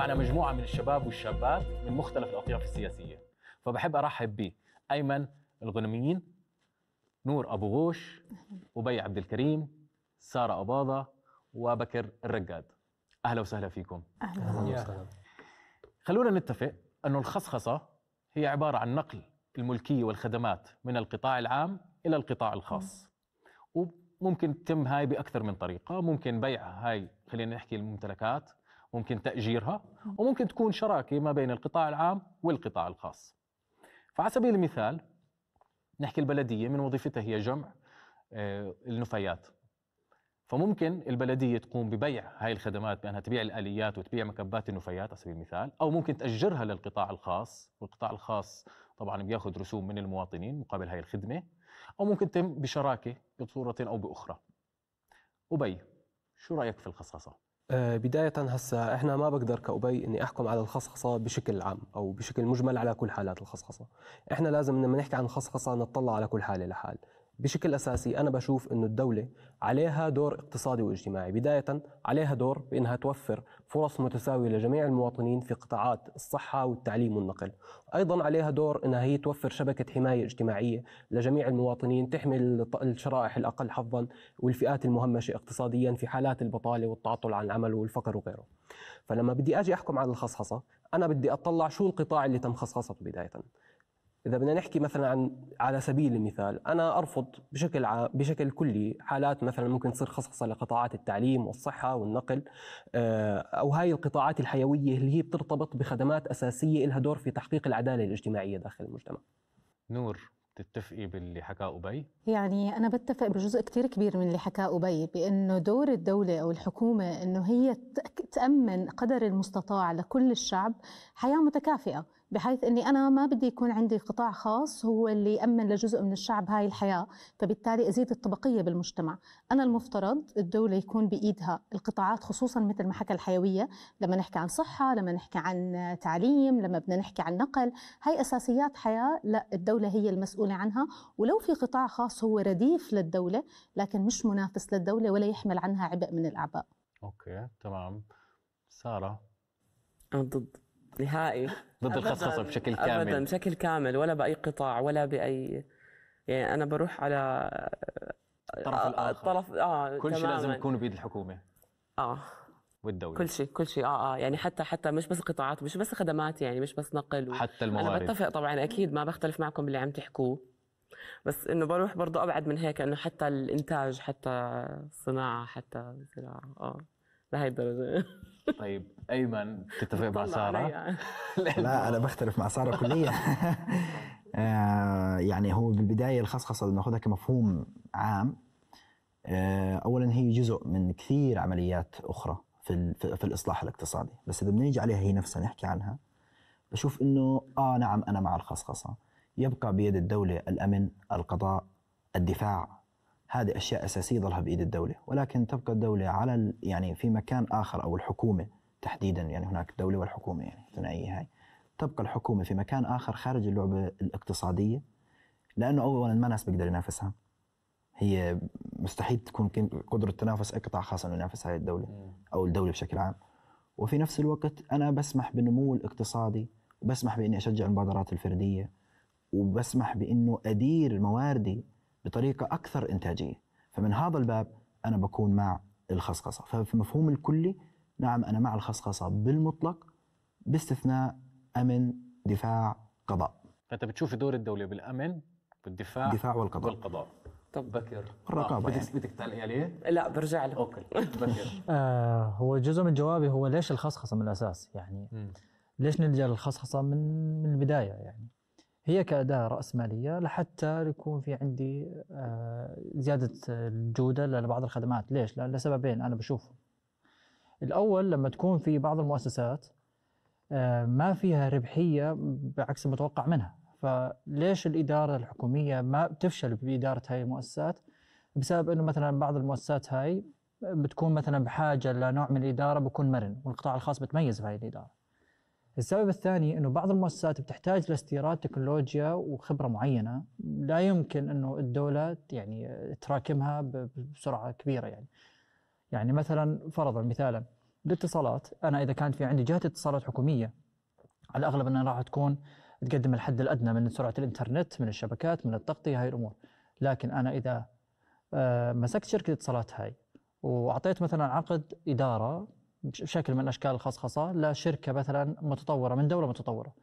معنا مجموعة من الشباب والشابات من مختلف الأطياف السياسية فبحب أرحب بي أيمن الغنميين نور أبو غوش وبي عبد الكريم سارة أباضة وبكر الرقاد أهلا وسهلا فيكم أهلا وسهلا خلونا نتفق أن الخصخصة هي عبارة عن نقل الملكية والخدمات من القطاع العام إلى القطاع الخاص وممكن تتم هاي بأكثر من طريقة ممكن بيع هاي خلينا نحكي الممتلكات ممكن تأجيرها وممكن تكون شراكة ما بين القطاع العام والقطاع الخاص فعلى سبيل المثال نحكي البلدية من وظيفتها هي جمع آه، النفايات فممكن البلدية تقوم ببيع هاي الخدمات بأنها تبيع الآليات وتبيع مكبات النفايات على سبيل المثال أو ممكن تأجرها للقطاع الخاص والقطاع الخاص طبعا بياخذ رسوم من المواطنين مقابل هاي الخدمة أو ممكن تتم بشراكة بصورة أو بأخرى أبي شو رأيك في الخصاصة؟ آه، بداية هسا احنا ما بقدر كأبي اني احكم على الخصخصة بشكل عام او بشكل مجمل على كل حالات الخصخصة، احنا لازم لما نحكي عن الخصخصة نطلع على كل حالة لحال، بشكل أساسي أنا بشوف أنه الدولة عليها دور اقتصادي واجتماعي بداية عليها دور بأنها توفر فرص متساوية لجميع المواطنين في قطاعات الصحة والتعليم والنقل أيضا عليها دور أنها هي توفر شبكة حماية اجتماعية لجميع المواطنين تحمي الشرائح الأقل حظا والفئات المهمشة اقتصاديا في حالات البطالة والتعطل عن العمل والفقر وغيره فلما بدي أجي أحكم على الخصخصة أنا بدي أطلع شو القطاع اللي تم خصخصته بداية اذا بدنا نحكي مثلا عن على سبيل المثال انا ارفض بشكل عام بشكل كلي حالات مثلا ممكن تصير خصخصه لقطاعات التعليم والصحه والنقل آه، او هاي القطاعات الحيويه اللي هي بترتبط بخدمات اساسيه لها دور في تحقيق العداله الاجتماعيه داخل المجتمع نور تتفقي باللي حكاه أبي؟ يعني أنا بتفق بجزء كتير كبير من اللي حكاه أبي بأنه دور الدولة أو الحكومة أنه هي تأمن قدر المستطاع لكل الشعب حياة متكافئة بحيث اني انا ما بدي يكون عندي قطاع خاص هو اللي يامن لجزء من الشعب هاي الحياه فبالتالي ازيد الطبقيه بالمجتمع انا المفترض الدوله يكون بايدها القطاعات خصوصا مثل ما حكى الحيويه لما نحكي عن صحه لما نحكي عن تعليم لما بدنا نحكي عن نقل هاي اساسيات حياه لا الدوله هي المسؤوله عنها ولو في قطاع خاص هو رديف للدوله لكن مش منافس للدوله ولا يحمل عنها عبء من الاعباء اوكي تمام ساره انا ضد نهائي ضد الخصخصه بشكل كامل ابدا بشكل كامل ولا باي قطاع ولا باي يعني انا بروح على الطرف آه، آه، الاخر الطرف اه كل شيء لازم يكون بايد الحكومه اه والدوله كل شيء كل شيء اه اه يعني حتى حتى مش بس قطاعات مش بس خدمات يعني مش بس نقل و... حتى الموارد انا بتفق طبعا اكيد ما بختلف معكم باللي عم تحكوه بس انه بروح برضه ابعد من هيك انه حتى الانتاج حتى الصناعه حتى الزراعه اه لهي الدرجه طيب ايمن تتفق مع ساره؟ لا انا بختلف مع ساره كليا آه، يعني هو بالبدايه الخصخصه بناخذها كمفهوم عام آه، اولا هي جزء من كثير عمليات اخرى في في الاصلاح الاقتصادي بس اذا بدنا نيجي عليها هي نفسها نحكي عنها بشوف انه اه نعم انا مع الخصخصه يبقى بيد الدوله الامن القضاء الدفاع هذه اشياء اساسيه ظلها بايد الدوله ولكن تبقى الدوله على يعني في مكان اخر او الحكومه تحديدا يعني هناك الدوله والحكومه يعني الثنائيه هاي تبقى الحكومه في مكان اخر خارج اللعبه الاقتصاديه لانه اولا ما ناس بيقدر ينافسها هي مستحيل تكون قدره تنافس اي قطاع خاص انه ينافس هذه الدوله او الدوله بشكل عام وفي نفس الوقت انا بسمح بالنمو الاقتصادي وبسمح باني اشجع المبادرات الفرديه وبسمح بانه ادير مواردي بطريقه اكثر انتاجيه فمن هذا الباب انا بكون مع الخصخصه ففي مفهوم الكلي نعم انا مع الخصخصه بالمطلق باستثناء امن دفاع قضاء فانت بتشوف دور الدوله بالامن بالدفاع الدفاع والقضاء والقضاء طب بكر الرقابه آه. يعني. بدك تعلق عليه؟ لا برجع له اوكي بكر آه هو جزء من جوابي هو ليش الخصخصه من الاساس يعني م. ليش نلجا للخصخصه من من البدايه يعني هي كأداة رأسمالية لحتى يكون في عندي آه، زيادة الجودة لبعض الخدمات ليش؟ لسببين أنا بشوفهم الأول لما تكون في بعض المؤسسات آه، ما فيها ربحية بعكس المتوقع منها فليش الإدارة الحكومية ما بتفشل بإدارة هاي المؤسسات بسبب أنه مثلا بعض المؤسسات هاي بتكون مثلا بحاجة لنوع من الإدارة بكون مرن والقطاع الخاص بتميز بهاي الإدارة السبب الثاني انه بعض المؤسسات بتحتاج لاستيراد تكنولوجيا وخبره معينه لا يمكن انه الدوله يعني تراكمها بسرعه كبيره يعني. يعني مثلا فرضا مثالا الاتصالات انا اذا كانت في عندي جهه اتصالات حكوميه على الاغلب انها راح تكون تقدم الحد الادنى من سرعه الانترنت من الشبكات من التغطيه هاي الامور لكن انا اذا آه، مسكت شركه اتصالات هاي واعطيت مثلا عقد اداره بشكل من اشكال الخصخصه لشركه مثلا متطوره من دوله متطوره.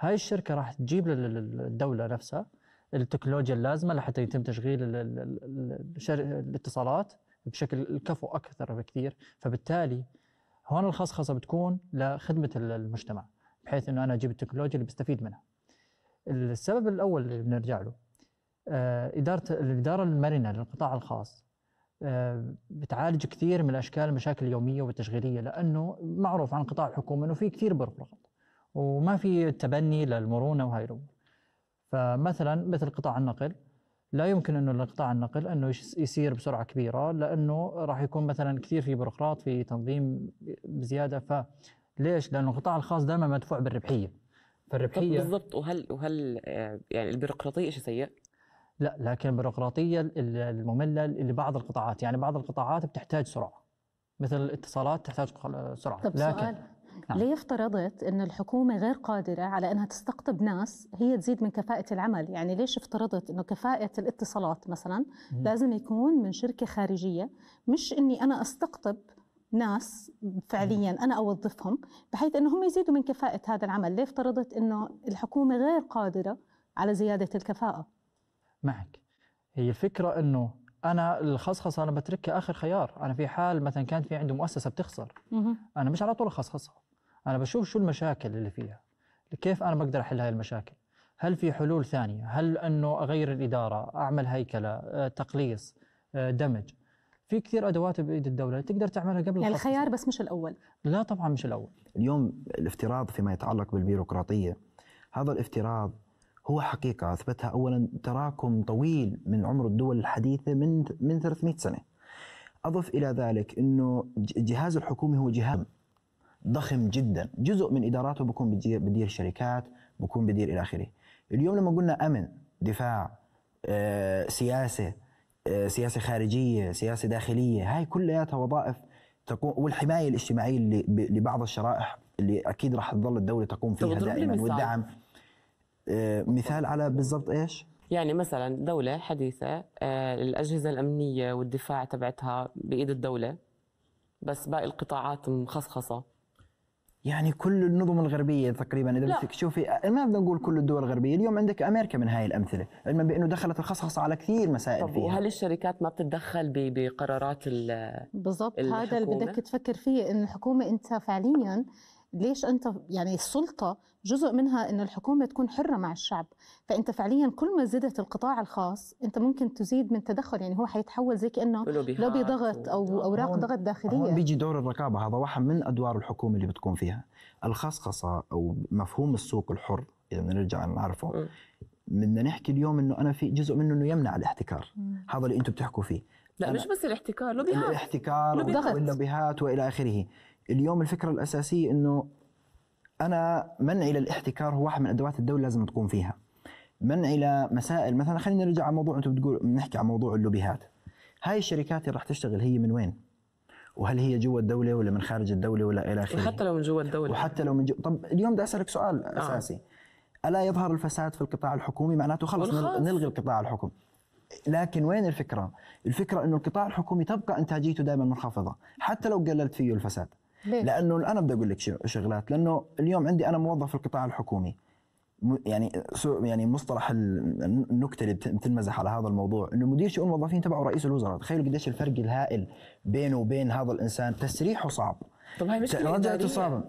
هاي الشركه راح تجيب للدوله نفسها التكنولوجيا اللازمه لحتى يتم تشغيل الاتصالات بشكل كفو اكثر بكثير، فبالتالي هون الخصخصه بتكون لخدمه المجتمع بحيث انه انا اجيب التكنولوجيا اللي بستفيد منها. السبب الاول اللي بنرجع له آه، اداره الاداره المرنه للقطاع الخاص آه، بتعالج كثير من الاشكال المشاكل اليوميه والتشغيليه لانه معروف عن قطاع الحكومه انه في كثير بيروقراط وما في تبني للمرونه وهي الامور فمثلا مثل قطاع النقل لا يمكن انه قطاع النقل انه يسير بسرعه كبيره لانه راح يكون مثلا كثير في بيروقراط في تنظيم بزياده ف ليش؟ لانه القطاع الخاص دائما مدفوع بالربحيه فالربحيه بالضبط وهل وهل آه، يعني البيروقراطيه شيء سيء؟ لا لكن البيروقراطيه الممله لبعض القطاعات يعني بعض القطاعات بتحتاج سرعه مثل الاتصالات تحتاج سرعه طب لكن سؤال نعم. ليه افترضت ان الحكومه غير قادره على انها تستقطب ناس هي تزيد من كفاءه العمل يعني ليش افترضت انه كفاءه الاتصالات مثلا مم. لازم يكون من شركه خارجيه مش اني انا استقطب ناس فعليا انا اوظفهم بحيث انهم يزيدوا من كفاءه هذا العمل ليه افترضت انه الحكومه غير قادره على زياده الكفاءه معك هي الفكرة أنه أنا الخصخصة أنا بتركها آخر خيار أنا في حال مثلا كانت في عنده مؤسسة بتخسر أنا مش على طول أخصخصها أنا بشوف شو المشاكل اللي فيها كيف أنا بقدر أحل هاي المشاكل هل في حلول ثانية هل أنه أغير الإدارة أعمل هيكلة آه، تقليص آه، دمج في كثير ادوات بايد الدوله تقدر تعملها قبل يعني الخيار بس مش الاول لا طبعا مش الاول اليوم الافتراض فيما يتعلق بالبيروقراطيه هذا الافتراض هو حقيقة أثبتها أولا تراكم طويل من عمر الدول الحديثة من من 300 سنة أضف إلى ذلك أنه الجهاز الحكومي هو جهاز ضخم جدا جزء من إداراته بكون بدير شركات بكون بدير إلى آخره اليوم لما قلنا أمن دفاع آه، سياسة آه، سياسة خارجية سياسة داخلية هاي كلها وظائف تقوم والحماية الاجتماعية لبعض الشرائح اللي اكيد راح تظل الدوله تقوم فيها دائما والدعم آه، مثال على بالضبط ايش؟ يعني مثلا دولة حديثة آه، الأجهزة الأمنية والدفاع تبعتها بإيد الدولة بس باقي القطاعات مخصخصة يعني كل النظم الغربية تقريبا إذا بدك تشوفي آه، ما بدنا نقول كل الدول الغربية اليوم عندك أمريكا من هاي الأمثلة علما بأنه دخلت الخصخصة على كثير مسائل طب فيها وهل الشركات ما بتتدخل بقرارات بالضبط هذا اللي بدك تفكر فيه إن الحكومة أنت فعليا ليش انت يعني السلطه جزء منها انه الحكومه تكون حره مع الشعب فانت فعليا كل ما زدت القطاع الخاص انت ممكن تزيد من تدخل يعني هو حيتحول زي كانه لوبي ضغط او آه. اوراق ضغط داخليه هون بيجي دور الرقابه هذا واحد من ادوار الحكومه اللي بتكون فيها الخصخصه او مفهوم السوق الحر اذا بدنا نرجع نعرفه بدنا نحكي اليوم انه انا في جزء منه انه يمنع الاحتكار هذا اللي انتم بتحكوا فيه لا مش بس الاحتكار لوبيهات الاحتكار واللوبيهات والى اخره اليوم الفكره الاساسيه انه انا منعي للاحتكار هو واحد من ادوات الدوله لازم تقوم فيها منعي لمسائل مثلا خلينا نرجع على موضوع انتم بتقول بنحكي عن موضوع اللوبيهات هاي الشركات اللي راح تشتغل هي من وين؟ وهل هي جوا الدوله ولا من خارج الدوله ولا الى اخره وحتى لو من جوا الدوله وحتى لو من جوا طب اليوم بدي اسالك سؤال آه. اساسي الا يظهر الفساد في القطاع الحكومي معناته خلص نلغي القطاع الحكومي لكن وين الفكره؟ الفكره انه القطاع الحكومي تبقى انتاجيته دائما منخفضه حتى لو قللت فيه الفساد لانه انا بدي اقول لك شغلات لانه اليوم عندي انا موظف في القطاع الحكومي يعني يعني مصطلح النكته اللي بتنمزح على هذا الموضوع انه مدير شؤون الموظفين تبعه رئيس الوزراء تخيلوا قديش الفرق الهائل بينه وبين هذا الانسان تسريحه صعب طب هاي مشكله اداريه صعبة.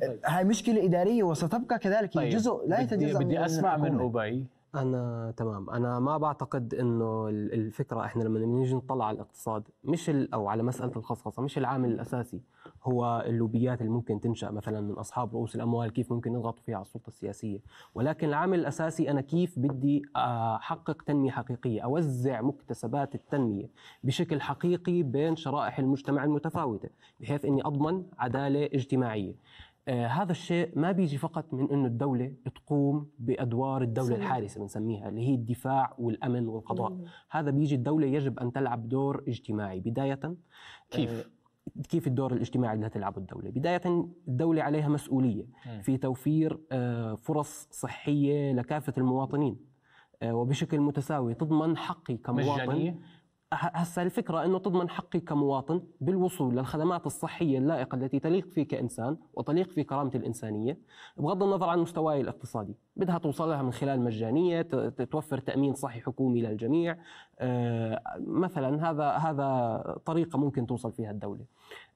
طيب. هاي مشكله اداريه وستبقى كذلك طيب. جزء لا يتجزا بدي, بدي اسمع من ابي انا تمام انا ما بعتقد انه الفكره احنا لما نيجي نطلع على الاقتصاد مش او على مساله الخصخصه مش العامل الاساسي هو اللوبيات اللي ممكن تنشا مثلا من اصحاب رؤوس الاموال كيف ممكن يضغطوا فيها على السلطه السياسيه ولكن العامل الاساسي انا كيف بدي آه، احقق تنميه حقيقيه اوزع مكتسبات التنميه بشكل حقيقي بين شرائح المجتمع المتفاوته بحيث اني اضمن عداله اجتماعيه آه، هذا الشيء ما بيجي فقط من انه الدوله تقوم بادوار الدوله صحيح. الحارسه بنسميها اللي هي الدفاع والامن والقضاء مم. هذا بيجي الدوله يجب ان تلعب دور اجتماعي بدايه آه، كيف آه كيف الدور الاجتماعي اللي تلعبه الدولة بداية الدولة عليها مسؤولية في توفير آه، فرص صحية لكافة المواطنين وبشكل متساوي تضمن حقي كمواطن مجانية هسه الفكرة أنه تضمن حقي كمواطن بالوصول للخدمات الصحية اللائقة التي تليق فيك كإنسان وتليق في كرامتي الإنسانية بغض النظر عن مستواي الاقتصادي بدها توصلها من خلال مجانية توفر تأمين صحي حكومي للجميع آه، مثلا هذا هذا طريقة ممكن توصل فيها الدولة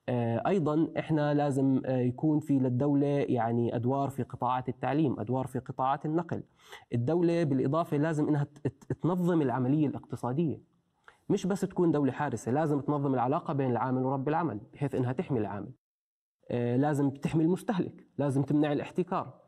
آه، ايضا احنا لازم آه، يكون في للدوله يعني ادوار في قطاعات التعليم، ادوار في قطاعات النقل. الدوله بالاضافه لازم انها تنظم العمليه الاقتصاديه، مش بس تكون دولة حارسة لازم تنظم العلاقة بين العامل ورب العمل بحيث أنها تحمي العامل آه، لازم تحمي المستهلك لازم تمنع الاحتكار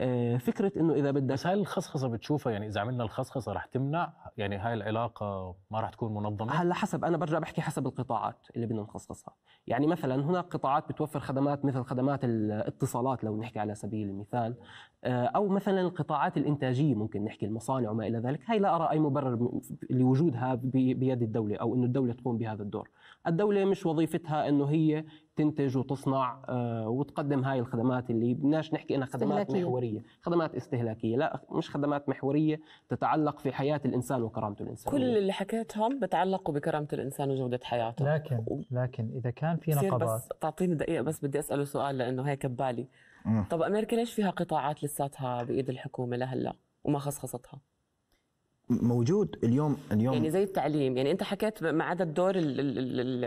آه، فكره انه اذا بدك بس هاي الخصخصه بتشوفها يعني اذا عملنا الخصخصه رح تمنع يعني هاي العلاقه ما رح تكون منظمه هلا حسب انا برجع بحكي حسب القطاعات اللي بدنا نخصصها يعني مثلا هناك قطاعات بتوفر خدمات مثل خدمات الاتصالات لو نحكي على سبيل المثال آه، او مثلا القطاعات الانتاجيه ممكن نحكي المصانع وما الى ذلك هاي لا ارى اي مبرر لوجودها بيد الدوله او انه الدوله تقوم بهذا الدور الدوله مش وظيفتها انه هي تنتج وتصنع آه، وتقدم هاي الخدمات اللي بدناش نحكي انها خدمات استهلاكية. محوريه، خدمات استهلاكيه، لا مش خدمات محوريه تتعلق في حياه الانسان وكرامته الانسانيه. كل اللي حكيتهم بتعلقوا بكرامه الانسان وجوده حياته. لكن و... لكن اذا كان في نقابات بس تعطيني دقيقه بس بدي اساله سؤال لانه هيك ببالي. طب امريكا ليش فيها قطاعات لساتها بايد الحكومه لهلا وما خصخصتها؟ موجود اليوم اليوم يعني زي التعليم يعني انت حكيت ما عدا الدور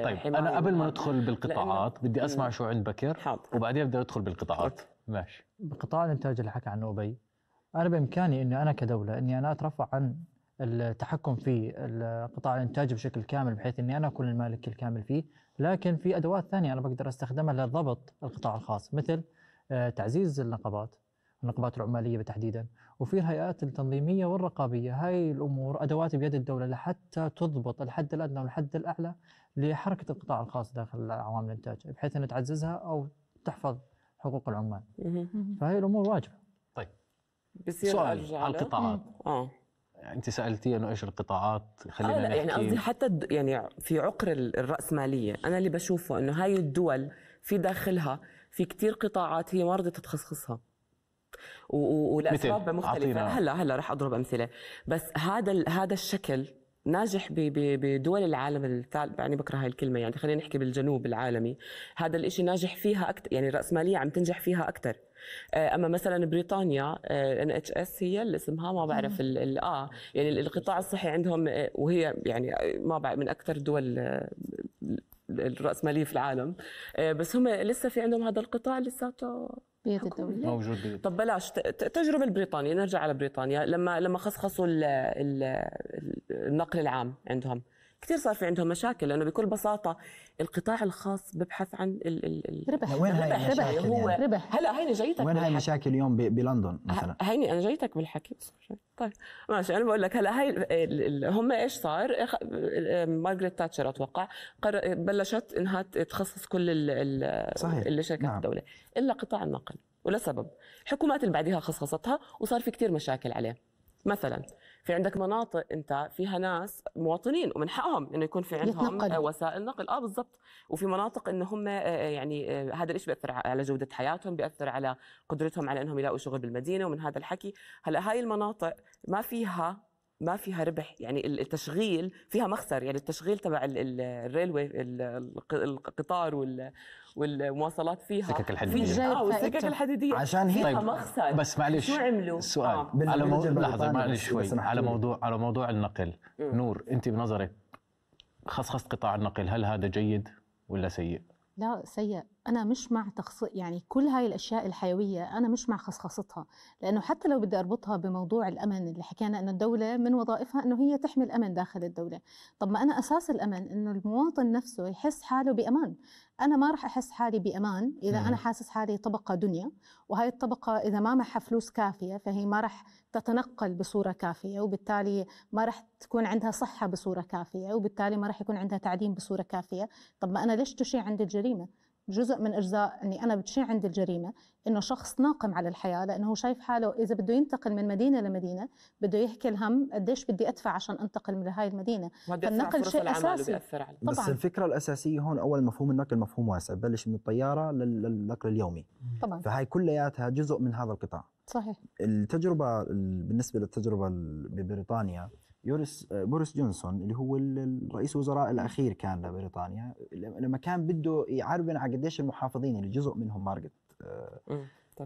طيب انا قبل ما ندخل بالقطاعات بدي اسمع شو عند بكر حاضر وبعدين بدي ادخل بالقطاعات ماشي بقطاع الانتاج اللي حكى عنه ابي انا بامكاني اني انا كدوله اني انا اترفع عن التحكم في قطاع الانتاج بشكل كامل بحيث اني انا اكون المالك الكامل فيه لكن في ادوات ثانيه انا بقدر استخدمها لضبط القطاع الخاص مثل آه، تعزيز النقابات النقابات العماليه بتحديدا وفي الهيئات التنظيميه والرقابيه هاي الامور ادوات بيد الدوله لحتى تضبط الحد الادنى والحد الاعلى لحركه القطاع الخاص داخل عوامل الانتاج بحيث انها تعززها او تحفظ حقوق العمال فهي الامور واجبه طيب سؤال على القطاعات آه. يعني انت سالتي انه ايش القطاعات خلينا آه لا يعني قصدي حتى يعني في عقر الراسماليه انا اللي بشوفه انه هاي الدول في داخلها في كتير قطاعات هي ما رضت تتخصصها ولاسباب مختلفه هلا هلا رح اضرب امثله بس هذا هذا الشكل ناجح بدول العالم الثالث يعني بكره هاي الكلمة يعني خلينا نحكي بالجنوب العالمي هذا الإشي ناجح فيها أكثر يعني الرأسمالية عم تنجح فيها أكثر آه، اما مثلا بريطانيا ان اتش اس هي اللي اسمها ما بعرف ال اه يعني القطاع الصحي عندهم آه، وهي يعني ما بعرف من اكثر الدول آه، الراسماليه في العالم بس هم لسه في عندهم هذا القطاع لساته حكومية موجود موجودة طب بلاش التجربة البريطانية نرجع على بريطانيا لما لما خصخصوا النقل العام عندهم كثير صار في عندهم مشاكل لانه بكل بساطه القطاع الخاص ببحث عن ال ال ال ربح وين هاي ربح هو يعني. ربح هلا هيني جايتك وين هاي المشاكل اليوم بلندن مثلا هيني انا جايتك بالحكي طيب ماشي انا بقول لك هلا هاي هم ايش صار مارغريت تاتشر اتوقع بلشت انها تخصص كل ال ال شركات نعم. الدوله الا قطاع النقل ولسبب الحكومات اللي بعدها خصصتها وصار في كثير مشاكل عليه مثلا في عندك مناطق انت فيها ناس مواطنين ومن حقهم انه يكون في عندهم يتنقل. وسائل نقل اه بالضبط وفي مناطق ان هم آه، آه، يعني آه، هذا الشيء بياثر على جوده حياتهم بياثر على قدرتهم على انهم يلاقوا شغل بالمدينه ومن هذا الحكي هلا هاي المناطق ما فيها ما فيها ربح يعني التشغيل فيها مخسر يعني التشغيل تبع الريلوي القطار والمواصلات فيها السكك الحديديه في اه والسكك الحديديه عشان هي طيب مخسر بس معلش شو عملوا؟ السؤال آه. على موضوع لحظه معلش شوي على موضوع على موضوع النقل م. نور انت بنظرك خصخصه قطاع النقل هل هذا جيد ولا سيء؟ لا سيء انا مش مع تخص يعني كل هاي الاشياء الحيويه انا مش مع خصخصتها لانه حتى لو بدي اربطها بموضوع الامن اللي حكينا انه الدوله من وظائفها انه هي تحمي الامن داخل الدوله طب ما انا اساس الامن انه المواطن نفسه يحس حاله بامان انا ما راح احس حالي بامان اذا مم. انا حاسس حالي طبقه دنيا وهي الطبقه اذا ما معها فلوس كافيه فهي ما راح تتنقل بصوره كافيه وبالتالي ما راح تكون عندها صحه بصوره كافيه وبالتالي ما راح يكون عندها تعليم بصوره كافيه طب ما انا ليش تشيع عند الجريمه جزء من اجزاء اني انا بتشيع عند الجريمه انه شخص ناقم على الحياه لانه هو شايف حاله اذا بده ينتقل من مدينه لمدينه بده يحكي الهم قديش بدي ادفع عشان انتقل من هاي المدينه فالنقل شيء اساسي بيأثر على طبعا بس الفكره الاساسيه هون اول مفهوم النقل مفهوم واسع ببلش من الطياره للنقل اليومي طبعا فهي كلياتها جزء من هذا القطاع صحيح التجربه بالنسبه للتجربه ببريطانيا يوريس آه، بوريس جونسون اللي هو الرئيس الوزراء الاخير كان لبريطانيا لما كان بده يعربن على قديش المحافظين اللي جزء منهم مارجت آه،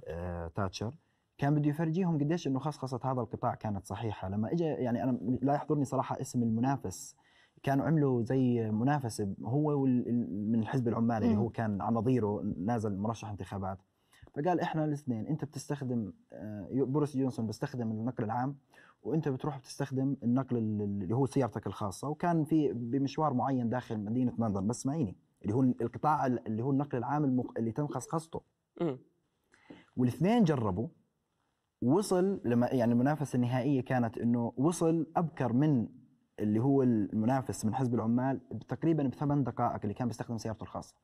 آه، تاتشر كان بده يفرجيهم قديش انه خصخصه هذا القطاع كانت صحيحه لما اجى يعني انا لا يحضرني صراحه اسم المنافس كانوا عملوا زي منافسه هو من الحزب العمالي اللي هو كان على نظيره نازل مرشح انتخابات فقال احنا الاثنين انت بتستخدم بوريس جونسون بيستخدم النقل العام وانت بتروح بتستخدم النقل اللي هو سيارتك الخاصه وكان في بمشوار معين داخل مدينه منظر بس اسمعيني اللي هو القطاع اللي هو النقل العام اللي تم خصخصته والاثنين جربوا وصل لما يعني المنافسه النهائيه كانت انه وصل ابكر من اللي هو المنافس من حزب العمال تقريبا بثمان دقائق اللي كان بيستخدم سيارته الخاصه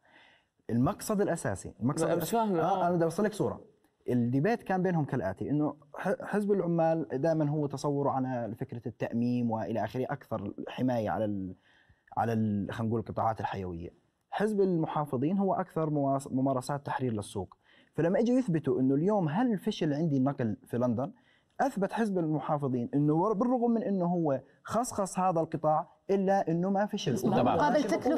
المقصد الاساسي المقصد مش فاهم آه, آه. انا بدي اوصل لك صوره الديبات كان بينهم كالاتي انه حزب العمال دائما هو تصوره عن فكره التاميم والى اخره اكثر حمايه على ال على خلينا نقول القطاعات الحيويه حزب المحافظين هو اكثر ممارسات تحرير للسوق فلما اجوا يثبتوا انه اليوم هل فشل عندي النقل في لندن اثبت حزب المحافظين انه بالرغم من انه هو خصخص هذا القطاع الا انه ما فشل مقابل تكلفه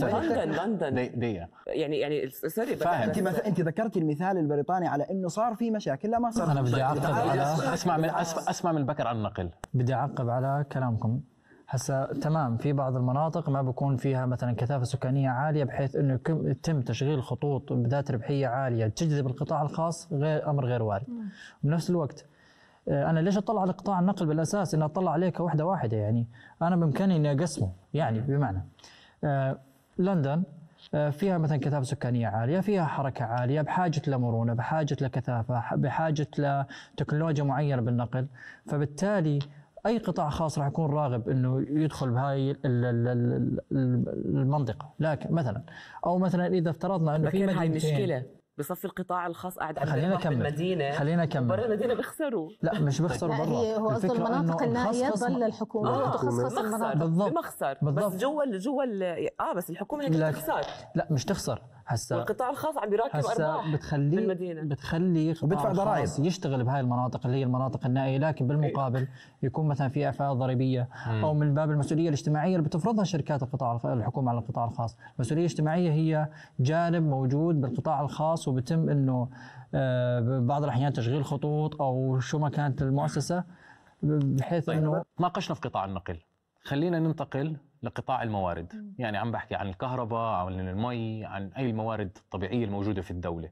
طيب لندن لندن يعني يعني سوري فاهم انت مث... انت ذكرتي المثال البريطاني على انه صار في مشاكل لا ما صار انا بدي اعقب طيب، على اسمع من اسمع من بكر عن النقل بدي اعقب على كلامكم هسا تمام في بعض المناطق ما بكون فيها مثلا كثافه سكانيه عاليه بحيث انه يتم تشغيل خطوط بذات ربحيه عاليه تجذب القطاع الخاص غير امر غير وارد بنفس الوقت آه، انا ليش اطلع على قطاع النقل بالاساس اني اطلع عليه كوحده واحده يعني انا بامكاني اني اقسمه يعني بمعنى آه، لندن آه، فيها مثلا كثافه سكانيه عاليه، فيها حركه عاليه، بحاجه لمرونه، بحاجه لكثافه، بحاجه لتكنولوجيا معينه بالنقل، فبالتالي اي قطاع خاص راح يكون راغب انه يدخل بهاي المنطقه، لكن مثلا او مثلا اذا افترضنا انه في مدينتين هاي مشكله بصفي القطاع الخاص قاعد خلينا كمل المدينه خلينا كمل برا المدينه بيخسروا لا مش بيخسروا برا هو قصد المناطق النائيه ضل الحكومه آه تخصص المناطق بالضبط بالضبط بس جوا جوا اه بس الحكومه هيك بتخسر لا مش تخسر هسا والقطاع الخاص عم بيراكم ارباح بتخلي المدينه بتخلي وبدفع ضرائب يشتغل بهاي المناطق اللي هي المناطق النائيه لكن بالمقابل يكون مثلا في اعفاءات ضريبيه او من باب المسؤوليه الاجتماعيه اللي بتفرضها شركات القطاع الحكومه على القطاع الخاص، المسؤوليه الاجتماعيه هي جانب موجود بالقطاع الخاص وبتم انه آه، بعض الاحيان تشغيل خطوط او شو ما كانت المؤسسه بحيث طيب انه ناقشنا في قطاع النقل خلينا ننتقل لقطاع الموارد يعني عم بحكي عن الكهرباء عن المي عن أي الموارد الطبيعية الموجودة في الدولة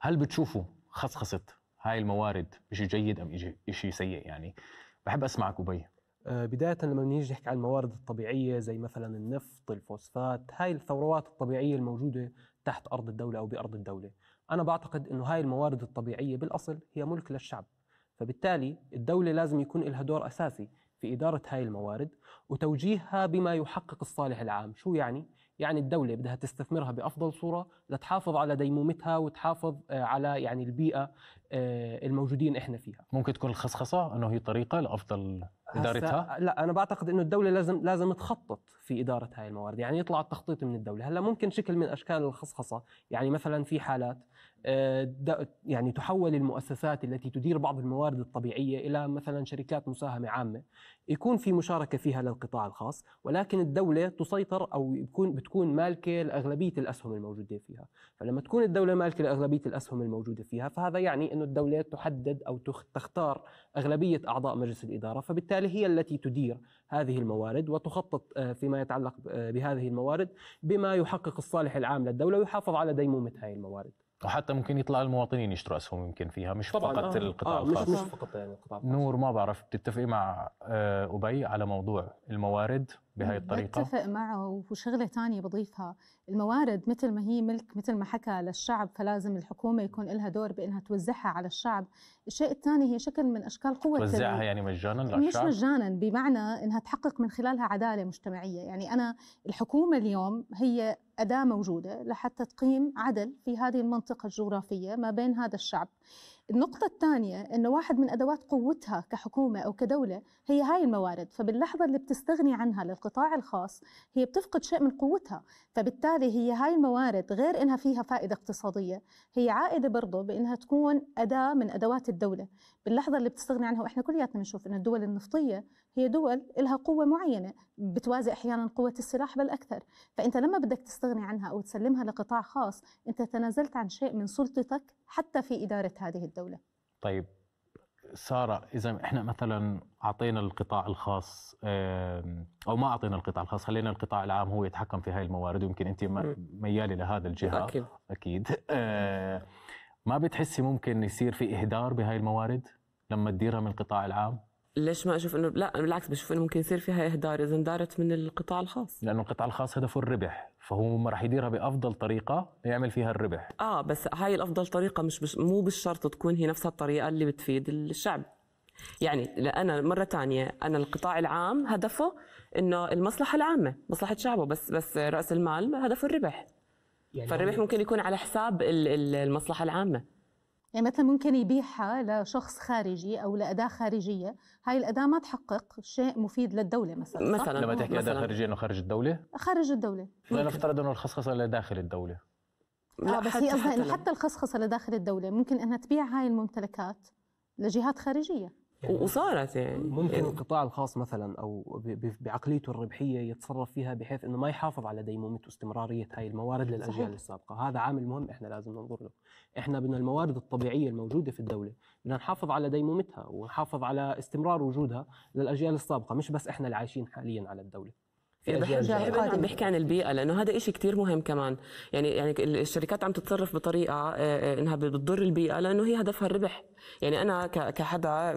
هل بتشوفوا خصخصة هاي الموارد إشي جيد أم إشي سيء يعني بحب أسمعك أبي آه، بداية لما نيجي نحكي عن الموارد الطبيعية زي مثلا النفط الفوسفات هاي الثروات الطبيعية الموجودة تحت أرض الدولة أو بأرض الدولة أنا بعتقد أنه هاي الموارد الطبيعية بالأصل هي ملك للشعب فبالتالي الدولة لازم يكون لها دور أساسي في إدارة هاي الموارد وتوجيهها بما يحقق الصالح العام شو يعني؟ يعني الدولة بدها تستثمرها بأفضل صورة لتحافظ على ديمومتها وتحافظ آه، على يعني البيئة آه، الموجودين إحنا فيها ممكن تكون الخصخصة أنه هي طريقة لأفضل إدارتها؟ لا أنا بعتقد أنه الدولة لازم لازم تخطط في إدارة هاي الموارد يعني يطلع التخطيط من الدولة هلأ ممكن شكل من أشكال الخصخصة يعني مثلا في حالات آه، يعني تحول المؤسسات التي تدير بعض الموارد الطبيعية إلى مثلا شركات مساهمة عامة يكون في مشاركة فيها للقطاع الخاص ولكن الدولة تسيطر أو يكون بتكون مالكة لأغلبية الأسهم الموجودة فيها فلما تكون الدولة مالكة لأغلبية الأسهم الموجودة فيها فهذا يعني أن الدولة تحدد أو تختار أغلبية أعضاء مجلس الإدارة فبالتالي هي التي تدير هذه الموارد وتخطط آه، فيما يتعلق بهذه الموارد بما يحقق الصالح العام للدولة ويحافظ على ديمومة هذه الموارد وحتى ممكن يطلع المواطنين يشتروا اسهم يمكن فيها مش طبعاً فقط آه. القطاع آه الخاص مش, فقط يعني القطاع الخاص نور ما بعرف بتتفقي مع آه، ابي على موضوع الموارد بهاي نعم، الطريقة أتفق معه وشغلة تانية بضيفها الموارد مثل ما هي ملك مثل ما حكى للشعب فلازم الحكومة يكون لها دور بأنها توزعها على الشعب الشيء الثاني هي شكل من أشكال قوة توزعها يعني مجانا للشعب؟ مش مجانا بمعنى أنها تحقق من خلالها عدالة مجتمعية يعني أنا الحكومة اليوم هي أداة موجودة لحتى تقيم عدل في هذه المنطقة الجغرافية ما بين هذا الشعب النقطة الثانية أنه واحد من أدوات قوتها كحكومة أو كدولة هي هاي الموارد فباللحظة اللي بتستغني عنها للقطاع الخاص هي بتفقد شيء من قوتها فبالتالي هي هاي الموارد غير أنها فيها فائدة اقتصادية هي عائدة برضه بأنها تكون أداة من أدوات الدولة باللحظة اللي بتستغني عنها وإحنا كلياتنا بنشوف أن الدول النفطية هي دول لها قوة معينة بتوازي أحيانا قوة السلاح بل أكثر فأنت لما بدك تستغني عنها أو تسلمها لقطاع خاص أنت تنازلت عن شيء من سلطتك حتى في إدارة هذه الدولة طيب سارة إذا إحنا مثلا أعطينا القطاع الخاص أو ما أعطينا القطاع الخاص خلينا القطاع العام هو يتحكم في هاي الموارد ويمكن أنت ميالة لهذا الجهة أكيد, أكيد. آه، ما بتحسي ممكن يصير في إهدار بهاي الموارد لما تديرها من القطاع العام؟ ليش ما اشوف انه لا بالعكس بشوف انه ممكن يصير فيها اهدار اذا اندارت من القطاع الخاص لانه القطاع الخاص هدفه الربح فهو ما راح يديرها بافضل طريقه يعمل فيها الربح اه بس هاي الافضل طريقه مش بش مو بالشرط تكون هي نفسها الطريقه اللي بتفيد الشعب يعني انا مره تانية انا القطاع العام هدفه انه المصلحه العامه مصلحه شعبه بس بس راس المال هدفه الربح يعني فالربح ممكن يكون على حساب المصلحه العامه يعني مثلا ممكن يبيعها لشخص خارجي او لاداه خارجيه هاي الاداه ما تحقق شيء مفيد للدوله مثلا مثلا لما تحكي اداه خارجيه انه خارج الدوله خارج الدوله لنفترض انه الخصخصه لداخل الدوله لا آه بس هي قصدها انه حتى الخصخصه لداخل الدوله ممكن انها تبيع هاي الممتلكات لجهات خارجيه يعني وصارت يعني ممكن يعني القطاع الخاص مثلا او بعقليته الربحيه يتصرف فيها بحيث انه ما يحافظ على ديمومه واستمراريه هاي الموارد للاجيال صحيح. السابقه، هذا عامل مهم احنا لازم ننظر له. احنا بدنا الموارد الطبيعيه الموجوده في الدوله بدنا نحافظ على ديمومتها ونحافظ على استمرار وجودها للاجيال السابقه، مش بس احنا اللي عايشين حاليا على الدوله. بحب بحب بحكي عن البيئه لانه هذا إشي كتير مهم كمان يعني يعني الشركات عم تتصرف بطريقه آه، آه، انها بتضر البيئه لانه هي هدفها الربح يعني انا كحدا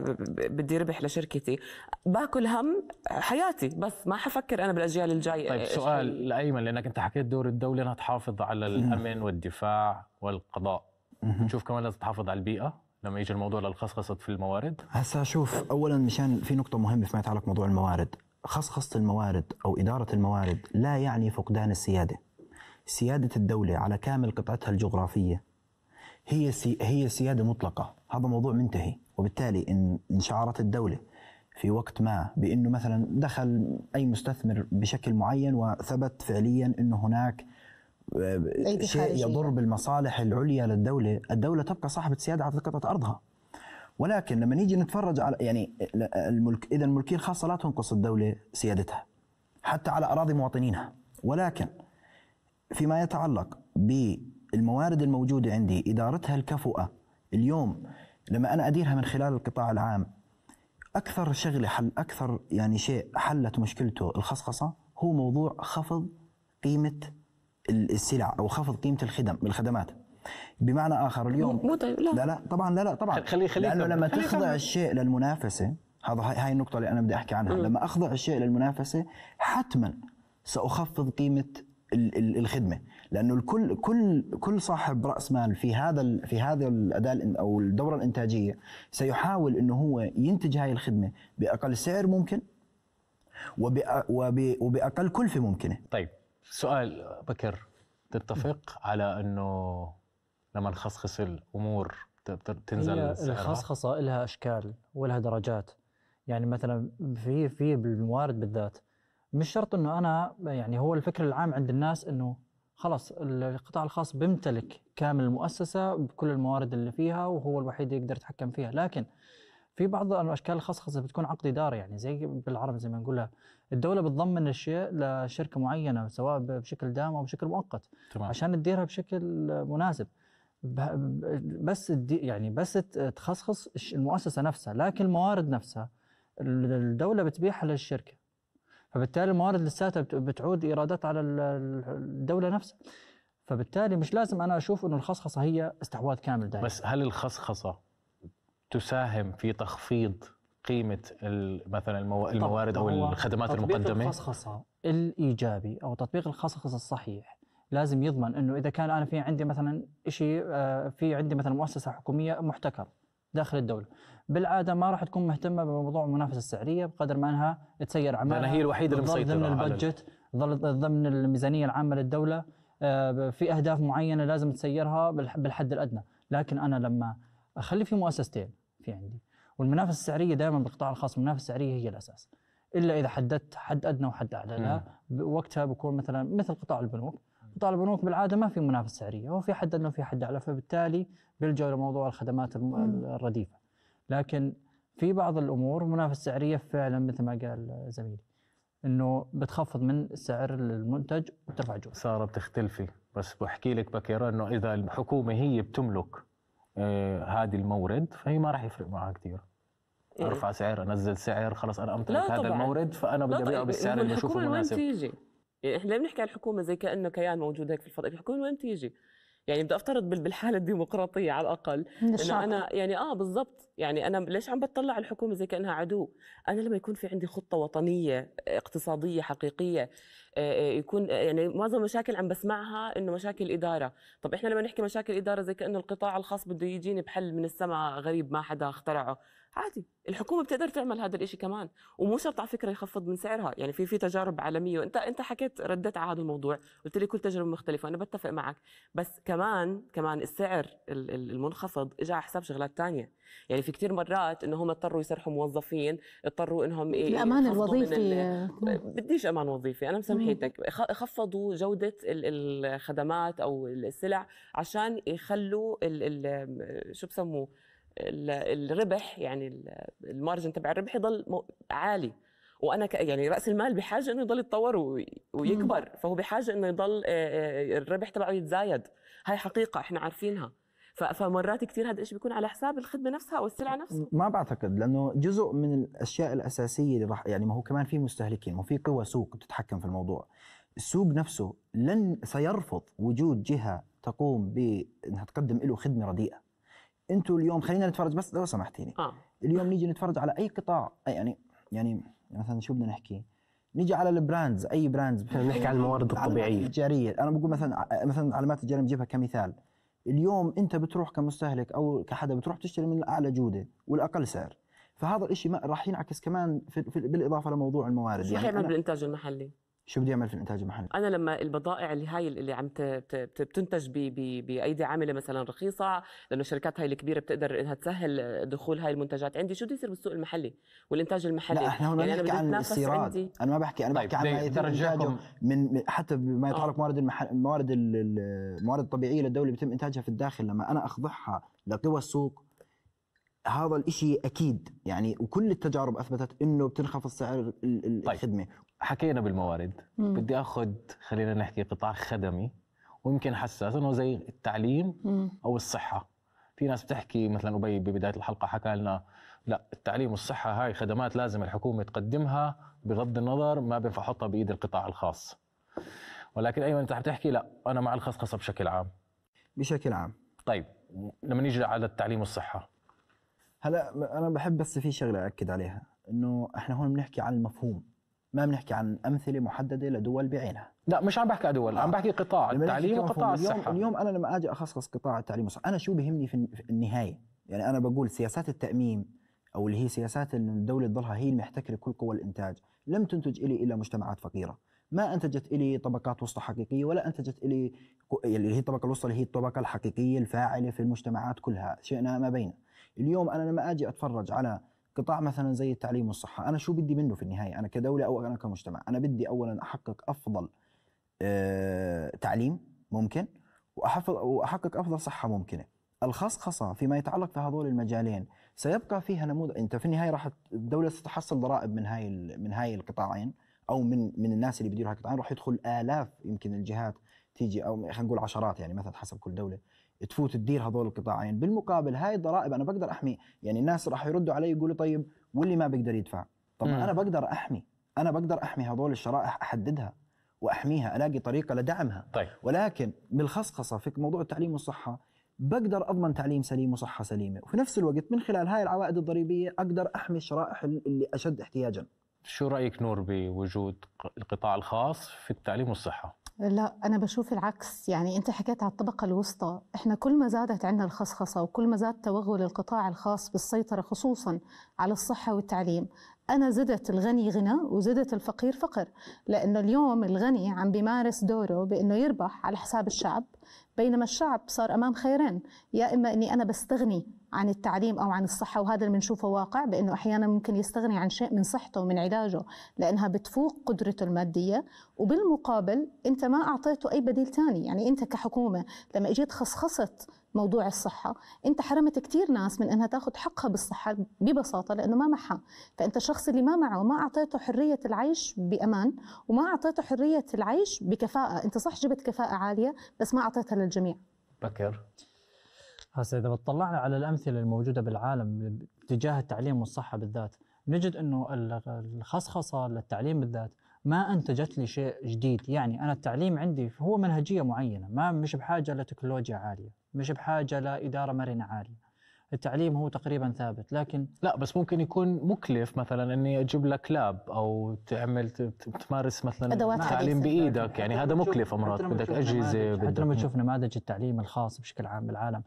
بدي ربح لشركتي باكل هم حياتي بس ما حفكر انا بالاجيال الجايه طيب سؤال لايمن لانك انت حكيت دور الدوله انها تحافظ على الامن والدفاع والقضاء نشوف كمان لازم تحافظ على البيئه لما يجي الموضوع للخصخصه في الموارد هسا شوف اولا مشان في نقطه مهمه فيما يتعلق موضوع الموارد خصخصة الموارد أو إدارة الموارد لا يعني فقدان السيادة سيادة الدولة على كامل قطعتها الجغرافية هي سي هي سيادة مطلقة هذا موضوع منتهي وبالتالي إن, إن شعرت الدولة في وقت ما بأنه مثلا دخل أي مستثمر بشكل معين وثبت فعليا أنه هناك آه، شيء يضر بالمصالح العليا للدولة الدولة تبقى صاحبة سيادة على قطعة أرضها ولكن لما نيجي نتفرج على يعني الملك اذا الملكيه الخاصه لا تنقص الدوله سيادتها حتى على اراضي مواطنينها ولكن فيما يتعلق بالموارد الموجوده عندي ادارتها الكفؤه اليوم لما انا اديرها من خلال القطاع العام اكثر شغله حل اكثر يعني شيء حلت مشكلته الخصخصه هو موضوع خفض قيمه السلع او خفض قيمه الخدم الخدمات بمعنى اخر اليوم مو طيب لا لا, لا طبعا لا لا طبعا خلي خلي لانه لما خلي تخضع خلي. الشيء للمنافسه هذا هاي النقطه اللي انا بدي احكي عنها م. لما اخضع الشيء للمنافسه حتما ساخفض قيمه الخدمه لانه الكل كل كل صاحب راس مال في هذا في هذا الاداء او الدوره الانتاجيه سيحاول انه هو ينتج هاي الخدمه باقل سعر ممكن وباقل كلفه ممكنه طيب سؤال بكر تتفق على انه لما نخصخص الامور تنزل هي الخصخصه لها اشكال ولها درجات يعني مثلا في في بالموارد بالذات مش شرط انه انا يعني هو الفكر العام عند الناس انه خلاص القطاع الخاص بيمتلك كامل المؤسسه بكل الموارد اللي فيها وهو الوحيد يقدر يتحكم فيها لكن في بعض اشكال الخصخصه بتكون عقد اداره يعني زي بالعربي زي ما نقولها الدوله بتضمن الشيء لشركه معينه سواء بشكل دام او بشكل مؤقت تمام. عشان تديرها بشكل مناسب بس يعني بس تخصص المؤسسه نفسها لكن الموارد نفسها الدوله بتبيعها للشركه فبالتالي الموارد لساتها بتعود ايرادات على الدوله نفسها فبالتالي مش لازم انا اشوف انه الخصخصه هي استحواذ كامل دائما بس هل الخصخصه تساهم في تخفيض قيمه مثلا الموارد او الخدمات المقدمه؟ تطبيق الخصخصه الايجابي او تطبيق الخصخصه الصحيح لازم يضمن انه اذا كان انا في عندي مثلا شيء آه، في عندي مثلا مؤسسه حكوميه محتكر داخل الدوله بالعاده ما راح تكون مهتمه بموضوع المنافسه السعريه بقدر ما انها تسير اعمالها لان هي الوحيده اللي مسيطره ضمن البادجت ضمن الميزانيه العامه للدوله آه، في اهداف معينه لازم تسيرها بالحد الادنى لكن انا لما اخلي في مؤسستين في عندي والمنافسه السعريه دائما بالقطاع الخاص المنافسه السعريه هي الاساس الا اذا حددت حد ادنى وحد اعلى لا وقتها بكون مثلا مثل قطاع البنوك قطاع البنوك بالعاده ما في منافسه سعريه هو في حد انه في حد اعلى فبالتالي بيلجأوا لموضوع الخدمات الرديفه لكن في بعض الامور منافسه سعريه فعلا مثل ما قال زميلي انه بتخفض من سعر المنتج وترفع جوده ساره بتختلفي بس بحكي لك بكير انه اذا الحكومه هي بتملك آه هذه المورد فهي ما راح يفرق معها كثير إيه. ارفع سعر انزل سعر خلاص انا امتلك هذا طبعًا. المورد فانا بدي ابيعه طيب. بالسعر اللي بشوفه مناسب الحكومه تيجي؟ يعني احنا ليه بنحكي عن الحكومه زي كانه كيان موجود هيك في الفضاء الحكومه وين تيجي يعني بدي افترض بالحاله الديمقراطيه على الاقل انه انا يعني اه بالضبط يعني انا ليش عم بتطلع على الحكومه زي كانها عدو انا لما يكون في عندي خطه وطنيه اقتصاديه حقيقيه آه، آه، يكون آه، يعني معظم المشاكل عم بسمعها انه مشاكل اداره طب احنا لما نحكي مشاكل اداره زي كانه القطاع الخاص بده يجيني بحل من السماء غريب ما حدا اخترعه عادي الحكومه بتقدر تعمل هذا الشيء كمان ومو شرط على فكره يخفض من سعرها يعني في في تجارب عالميه وانت انت حكيت رديت على هذا الموضوع قلت لي كل تجربه مختلفه انا بتفق معك بس كمان كمان السعر المنخفض اجى على حساب شغلات تانية يعني في كثير مرات انه هم اضطروا يسرحوا موظفين اضطروا انهم إيه الامان الوظيفي بديش امان وظيفي انا مسامحيتك خفضوا جوده الخدمات او السلع عشان يخلوا شو بسموه الربح يعني المارجن تبع الربح يضل عالي وانا يعني راس المال بحاجه انه يضل يتطور ويكبر فهو بحاجه انه يضل آه، آه، الربح تبعه يتزايد هاي حقيقه احنا عارفينها فمرات كثير هذا الشيء بيكون على حساب الخدمه نفسها او السلعه نفسها ما بعتقد لانه جزء من الاشياء الاساسيه اللي راح يعني ما هو كمان في مستهلكين وفي قوى سوق بتتحكم في الموضوع السوق نفسه لن سيرفض وجود جهه تقوم بانها تقدم له خدمه رديئه انتم اليوم خلينا نتفرج بس لو سمحتيني آه. اليوم نيجي نتفرج على اي قطاع أي يعني يعني مثلا شو بدنا نحكي نيجي على البراندز اي براندز نحكي عن الموارد الطبيعيه التجاريه انا بقول مثلا مثلا علامات التجاريه بجيبها كمثال اليوم انت بتروح كمستهلك او كحدا بتروح تشتري من الاعلى جوده والاقل سعر فهذا الشيء راح ينعكس كمان في بالاضافه لموضوع الموارد شو يعني حيعمل بالانتاج المحلي؟ شو بدي اعمل في الانتاج المحلي؟ انا لما البضائع اللي هاي اللي عم بتنتج بايدي عامله مثلا رخيصه لانه الشركات هاي الكبيره بتقدر انها تسهل دخول هاي المنتجات عندي شو بده يصير بالسوق المحلي والانتاج المحلي؟ لا احنا هون يعني بنحكي عن الاستيراد انا ما بحكي انا بحكي طيب عن ما يتم انتاجه من حتى بما آه. يتعلق موارد الموارد الموارد الطبيعيه للدوله بيتم انتاجها في الداخل لما انا اخضعها لقوى السوق هذا الإشي أكيد يعني وكل التجارب أثبتت أنه بتنخفض سعر طيب. الخدمة طيب. حكينا بالموارد مم. بدي اخذ خلينا نحكي قطاع خدمي ويمكن حساس انه زي التعليم مم. او الصحه في ناس بتحكي مثلا ابي ببدايه الحلقه حكى لنا لا التعليم والصحه هاي خدمات لازم الحكومه تقدمها بغض النظر ما بينفع احطها بايد القطاع الخاص ولكن ايمن انت عم تحكي لا انا مع الخصخصه بشكل عام بشكل عام طيب لما نيجي على التعليم والصحه هلا انا بحب بس في شغله اكد عليها انه احنا هون بنحكي عن المفهوم ما بنحكي عن امثله محدده لدول بعينها لا مش عم بحكي عن دول عم آه. بحكي قطاع التعليم وقطاع اليوم الصحه اليوم انا لما اجي اخصص قطاع التعليم والصحه انا شو بهمني في النهايه يعني انا بقول سياسات التاميم او اللي هي سياسات الدوله تضلها هي المحتكره كل قوى الانتاج لم تنتج الي الا مجتمعات فقيره ما انتجت الي طبقات وسطى حقيقيه ولا انتجت الي يعني اللي هي الطبقه الوسطى اللي هي الطبقه الحقيقيه الفاعله في المجتمعات كلها شئنا ما بين اليوم انا لما اجي اتفرج على قطاع مثلا زي التعليم والصحه انا شو بدي منه في النهايه انا كدوله او انا كمجتمع انا بدي اولا احقق افضل أه تعليم ممكن واحفظ واحقق افضل صحه ممكنه الخصخصه فيما يتعلق في هذول المجالين سيبقى فيها نموذج انت في النهايه راح الدوله ستحصل ضرائب من هاي من هاي القطاعين او من من الناس اللي بيديروا القطاعين راح يدخل الاف يمكن الجهات تيجي او خلينا نقول عشرات يعني مثلا حسب كل دوله تفوت تدير هذول القطاعين بالمقابل هاي الضرائب انا بقدر احمي يعني الناس راح يردوا علي يقولوا طيب واللي ما بيقدر يدفع طب انا بقدر احمي انا بقدر احمي هذول الشرائح احددها واحميها الاقي طريقه لدعمها طيب. ولكن بالخصخصه في موضوع التعليم والصحه بقدر اضمن تعليم سليم وصحه سليمه وفي نفس الوقت من خلال هاي العوائد الضريبيه اقدر احمي الشرائح اللي اشد احتياجا شو رايك نور بوجود القطاع الخاص في التعليم والصحه لا أنا بشوف العكس يعني أنت حكيت على الطبقة الوسطى إحنا كل ما زادت عندنا الخصخصة وكل ما زاد توغل القطاع الخاص بالسيطرة خصوصا على الصحة والتعليم أنا زدت الغني غنى وزدت الفقير فقر لأنه اليوم الغني عم بيمارس دوره بأنه يربح على حساب الشعب بينما الشعب صار أمام خيرين يا إما أني أنا بستغني عن التعليم او عن الصحه وهذا اللي بنشوفه واقع بانه احيانا ممكن يستغني عن شيء من صحته ومن علاجه لانها بتفوق قدرته الماديه وبالمقابل انت ما اعطيته اي بديل ثاني يعني انت كحكومه لما اجيت خصخصت موضوع الصحة أنت حرمت كثير ناس من أنها تأخذ حقها بالصحة ببساطة لأنه ما معها فأنت الشخص اللي ما معه ما أعطيته حرية العيش بأمان وما أعطيته حرية العيش بكفاءة أنت صح جبت كفاءة عالية بس ما أعطيتها للجميع بكر هسه اذا بتطلعنا على الامثله الموجوده بالعالم تجاه التعليم والصحه بالذات نجد انه الخصخصه للتعليم بالذات ما انتجت لي شيء جديد يعني انا التعليم عندي هو منهجيه معينه ما مش بحاجه لتكنولوجيا عاليه مش بحاجه لاداره مرنه عاليه التعليم هو تقريبا ثابت لكن لا بس ممكن يكون مكلف مثلا اني اجيب لك لاب او تعمل تمارس مثلا أدوات تعليم بايدك يعني هذا مكلف مرات بدك اجهزه بدك حتى لما تشوف نماذج التعليم الخاص بشكل عام بالعالم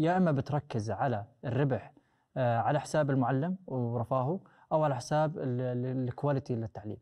يا اما بتركز على الربح آه، على حساب المعلم ورفاهه او على حساب الكواليتي للتعليم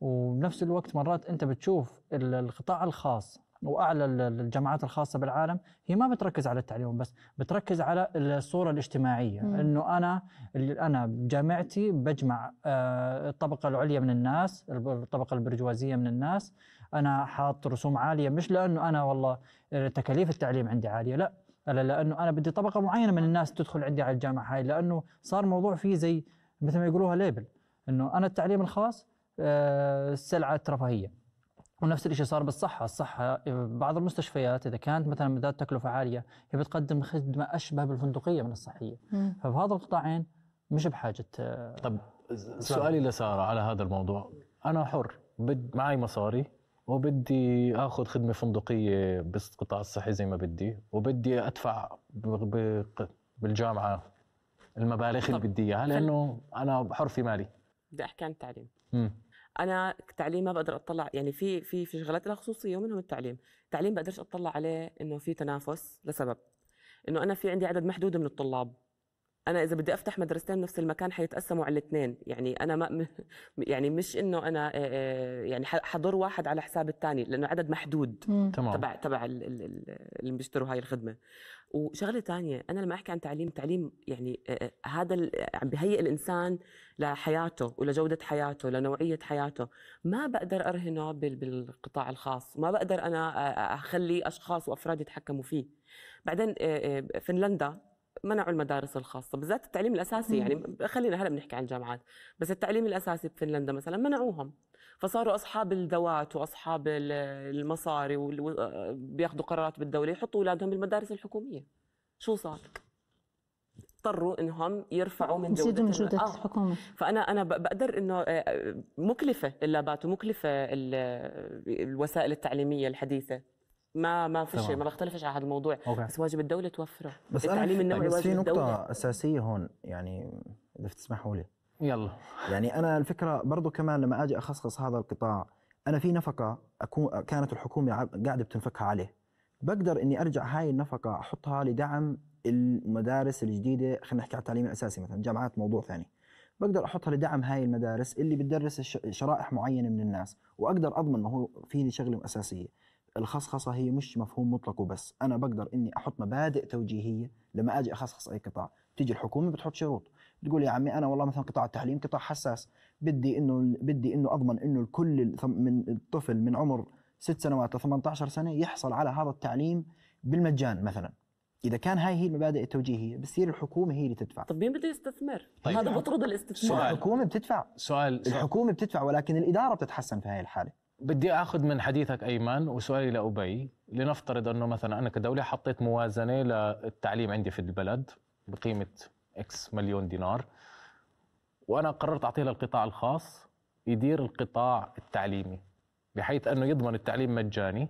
وبنفس الوقت مرات انت بتشوف القطاع الخاص واعلى الجامعات الخاصه بالعالم هي ما بتركز على التعليم بس بتركز على الصوره الاجتماعيه مم. انه انا انا جامعتي بجمع آه، الطبقه العليا من الناس الطبقه البرجوازيه من الناس انا حاط رسوم عاليه مش لانه انا والله آه، تكاليف التعليم عندي عاليه لا لانه انا بدي طبقه معينه من الناس تدخل عندي على الجامعه هاي لانه صار موضوع فيه زي مثل ما يقولوها ليبل انه انا التعليم الخاص آه، سلعه رفاهيه ونفس الشيء صار بالصحة الصحة آه، بعض المستشفيات إذا كانت مثلا ذات تكلفة عالية هي بتقدم خدمة أشبه بالفندقية من الصحية فبهذا القطاعين مش بحاجة آه، طب سؤالي لسارة على هذا الموضوع أنا حر بد معي مصاري وبدي اخذ خدمه فندقيه بالقطاع الصحي زي ما بدي وبدي ادفع بالجامعه المبالغ اللي بدي اياها لانه انا حر في مالي بدي احكي عن التعليم م. انا التعليم ما بقدر اطلع يعني في في في شغلات لها خصوصيه ومنهم التعليم التعليم بقدرش اطلع عليه انه في تنافس لسبب انه انا في عندي عدد محدود من الطلاب انا اذا بدي افتح مدرستين بنفس المكان حيتقسموا على الاثنين يعني انا ما يعني مش انه انا يعني حضر واحد على حساب الثاني لانه عدد محدود تمام. تبع تبع اللي بيشتروا هاي الخدمه وشغله ثانيه انا لما احكي عن تعليم تعليم يعني هذا عم بهيئ الانسان لحياته ولجوده حياته لنوعيه حياته ما بقدر ارهنه بالقطاع الخاص ما بقدر انا اخلي اشخاص وافراد يتحكموا فيه بعدين فنلندا منعوا المدارس الخاصة بالذات التعليم الأساسي يعني خلينا هلا بنحكي عن الجامعات بس التعليم الأساسي بفنلندا مثلا منعوهم فصاروا أصحاب الذوات وأصحاب المصاري وبياخذوا قرارات بالدولة يحطوا أولادهم بالمدارس الحكومية شو صار؟ اضطروا انهم يرفعوا من جوده من جوده آه. الحكومه فانا انا بقدر انه آه، مكلفه اللابات ومكلفه الوسائل التعليميه الحديثه ما ما في شيء ما بختلفش على هذا الموضوع أوكي. بس واجب الدوله توفره بس التعليم النوعي بس في نقطه الدولة. اساسيه هون يعني اذا بتسمحوا لي يلا يعني انا الفكره برضو كمان لما اجي اخصص هذا القطاع انا في نفقه أكون كانت الحكومه قاعده بتنفقها عليه بقدر اني ارجع هاي النفقه احطها لدعم المدارس الجديده خلينا نحكي على التعليم الاساسي مثلا جامعات موضوع ثاني بقدر احطها لدعم هاي المدارس اللي بتدرس شرائح معينه من الناس واقدر اضمن ما هو في شغله اساسيه الخصخصه هي مش مفهوم مطلق وبس انا بقدر اني احط مبادئ توجيهيه لما اجي اخصخص اي قطاع تيجي الحكومه بتحط شروط بتقول يا عمي انا والله مثلا قطاع التعليم قطاع حساس بدي انه بدي انه اضمن انه الكل من الطفل من عمر ست سنوات ل 18 سنه يحصل على هذا التعليم بالمجان مثلا اذا كان هاي هي المبادئ التوجيهيه بصير الحكومه هي اللي تدفع طيب مين بده يستثمر طيب هذا بطرد الاستثمار سؤال. الحكومه بتدفع سؤال الحكومه بتدفع ولكن الاداره بتتحسن في هاي الحاله بدي اخذ من حديثك ايمن وسؤالي لابي لنفترض انه مثلا انا كدوله حطيت موازنه للتعليم عندي في البلد بقيمه اكس مليون دينار وانا قررت اعطيها للقطاع الخاص يدير القطاع التعليمي بحيث انه يضمن التعليم مجاني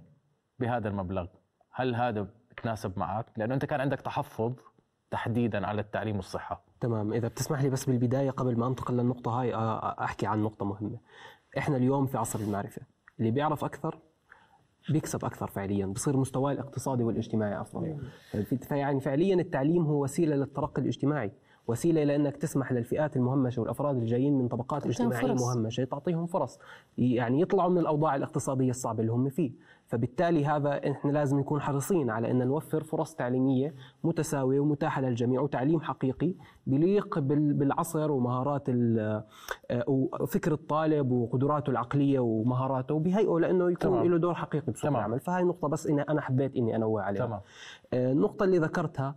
بهذا المبلغ هل هذا بتناسب معك لانه انت كان عندك تحفظ تحديدا على التعليم والصحه تمام اذا بتسمح لي بس بالبدايه قبل ما انتقل للنقطه هاي احكي عن نقطه مهمه احنا اليوم في عصر المعرفه اللي بيعرف اكثر بيكسب اكثر فعليا بصير مستواه الاقتصادي والاجتماعي افضل نعم. فيعني فعليا التعليم هو وسيله للترقي الاجتماعي وسيله لانك تسمح للفئات المهمشه والافراد الجايين من طبقات اجتماعيه مهمشه تعطيهم فرص يعني يطلعوا من الاوضاع الاقتصاديه الصعبه اللي هم فيه فبالتالي هذا احنا لازم نكون حريصين على ان نوفر فرص تعليميه متساويه ومتاحه للجميع وتعليم حقيقي بليق بالعصر ومهارات آه، وفكر الطالب وقدراته العقليه ومهاراته وبهيئه لانه يكون تمام. له دور حقيقي بسوق العمل فهي نقطه بس إن انا حبيت اني انوه عليها تمام. النقطه آه، اللي ذكرتها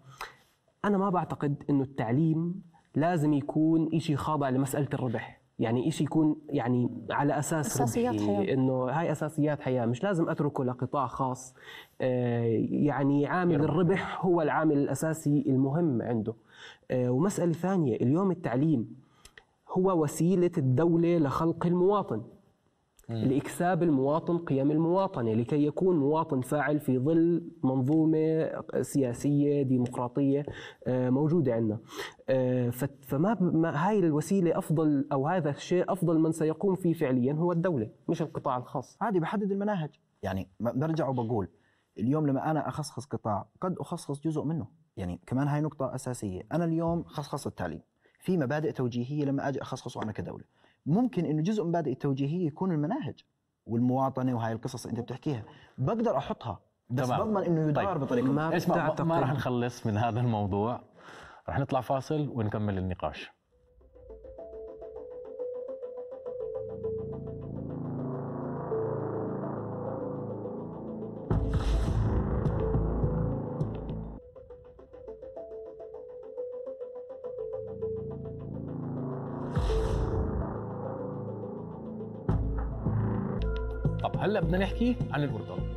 انا ما بعتقد انه التعليم لازم يكون شيء خاضع لمساله الربح يعني إشي يكون يعني على أساس أساسيات حياة. إنه هاي أساسيات حياة مش لازم أتركه لقطاع خاص آه، يعني عامل الربح هو العامل الأساسي المهم عنده آه، ومسألة ثانية اليوم التعليم هو وسيلة الدولة لخلق المواطن لإكساب المواطن قيم المواطنة يعني لكي يكون مواطن فاعل في ظل منظومة سياسية ديمقراطية آه، موجودة عندنا آه، فما هاي الوسيلة أفضل أو هذا الشيء أفضل من سيقوم فيه فعليا هو الدولة مش القطاع الخاص عادي بحدد المناهج يعني برجع وبقول اليوم لما أنا أخصص قطاع قد أخصص جزء منه يعني كمان هاي نقطة أساسية أنا اليوم خصخص التعليم في مبادئ توجيهية لما أجي أخصصه أنا كدولة ممكن انه جزء من مبادئ التوجيهيه يكون المناهج والمواطنه وهاي القصص اللي انت بتحكيها بقدر احطها بس طبعا. بضمن انه طيب. يدار طيب. بطريقه ما اسمع ما راح نخلص من هذا الموضوع راح نطلع فاصل ونكمل النقاش بدنا نحكي عن الاردن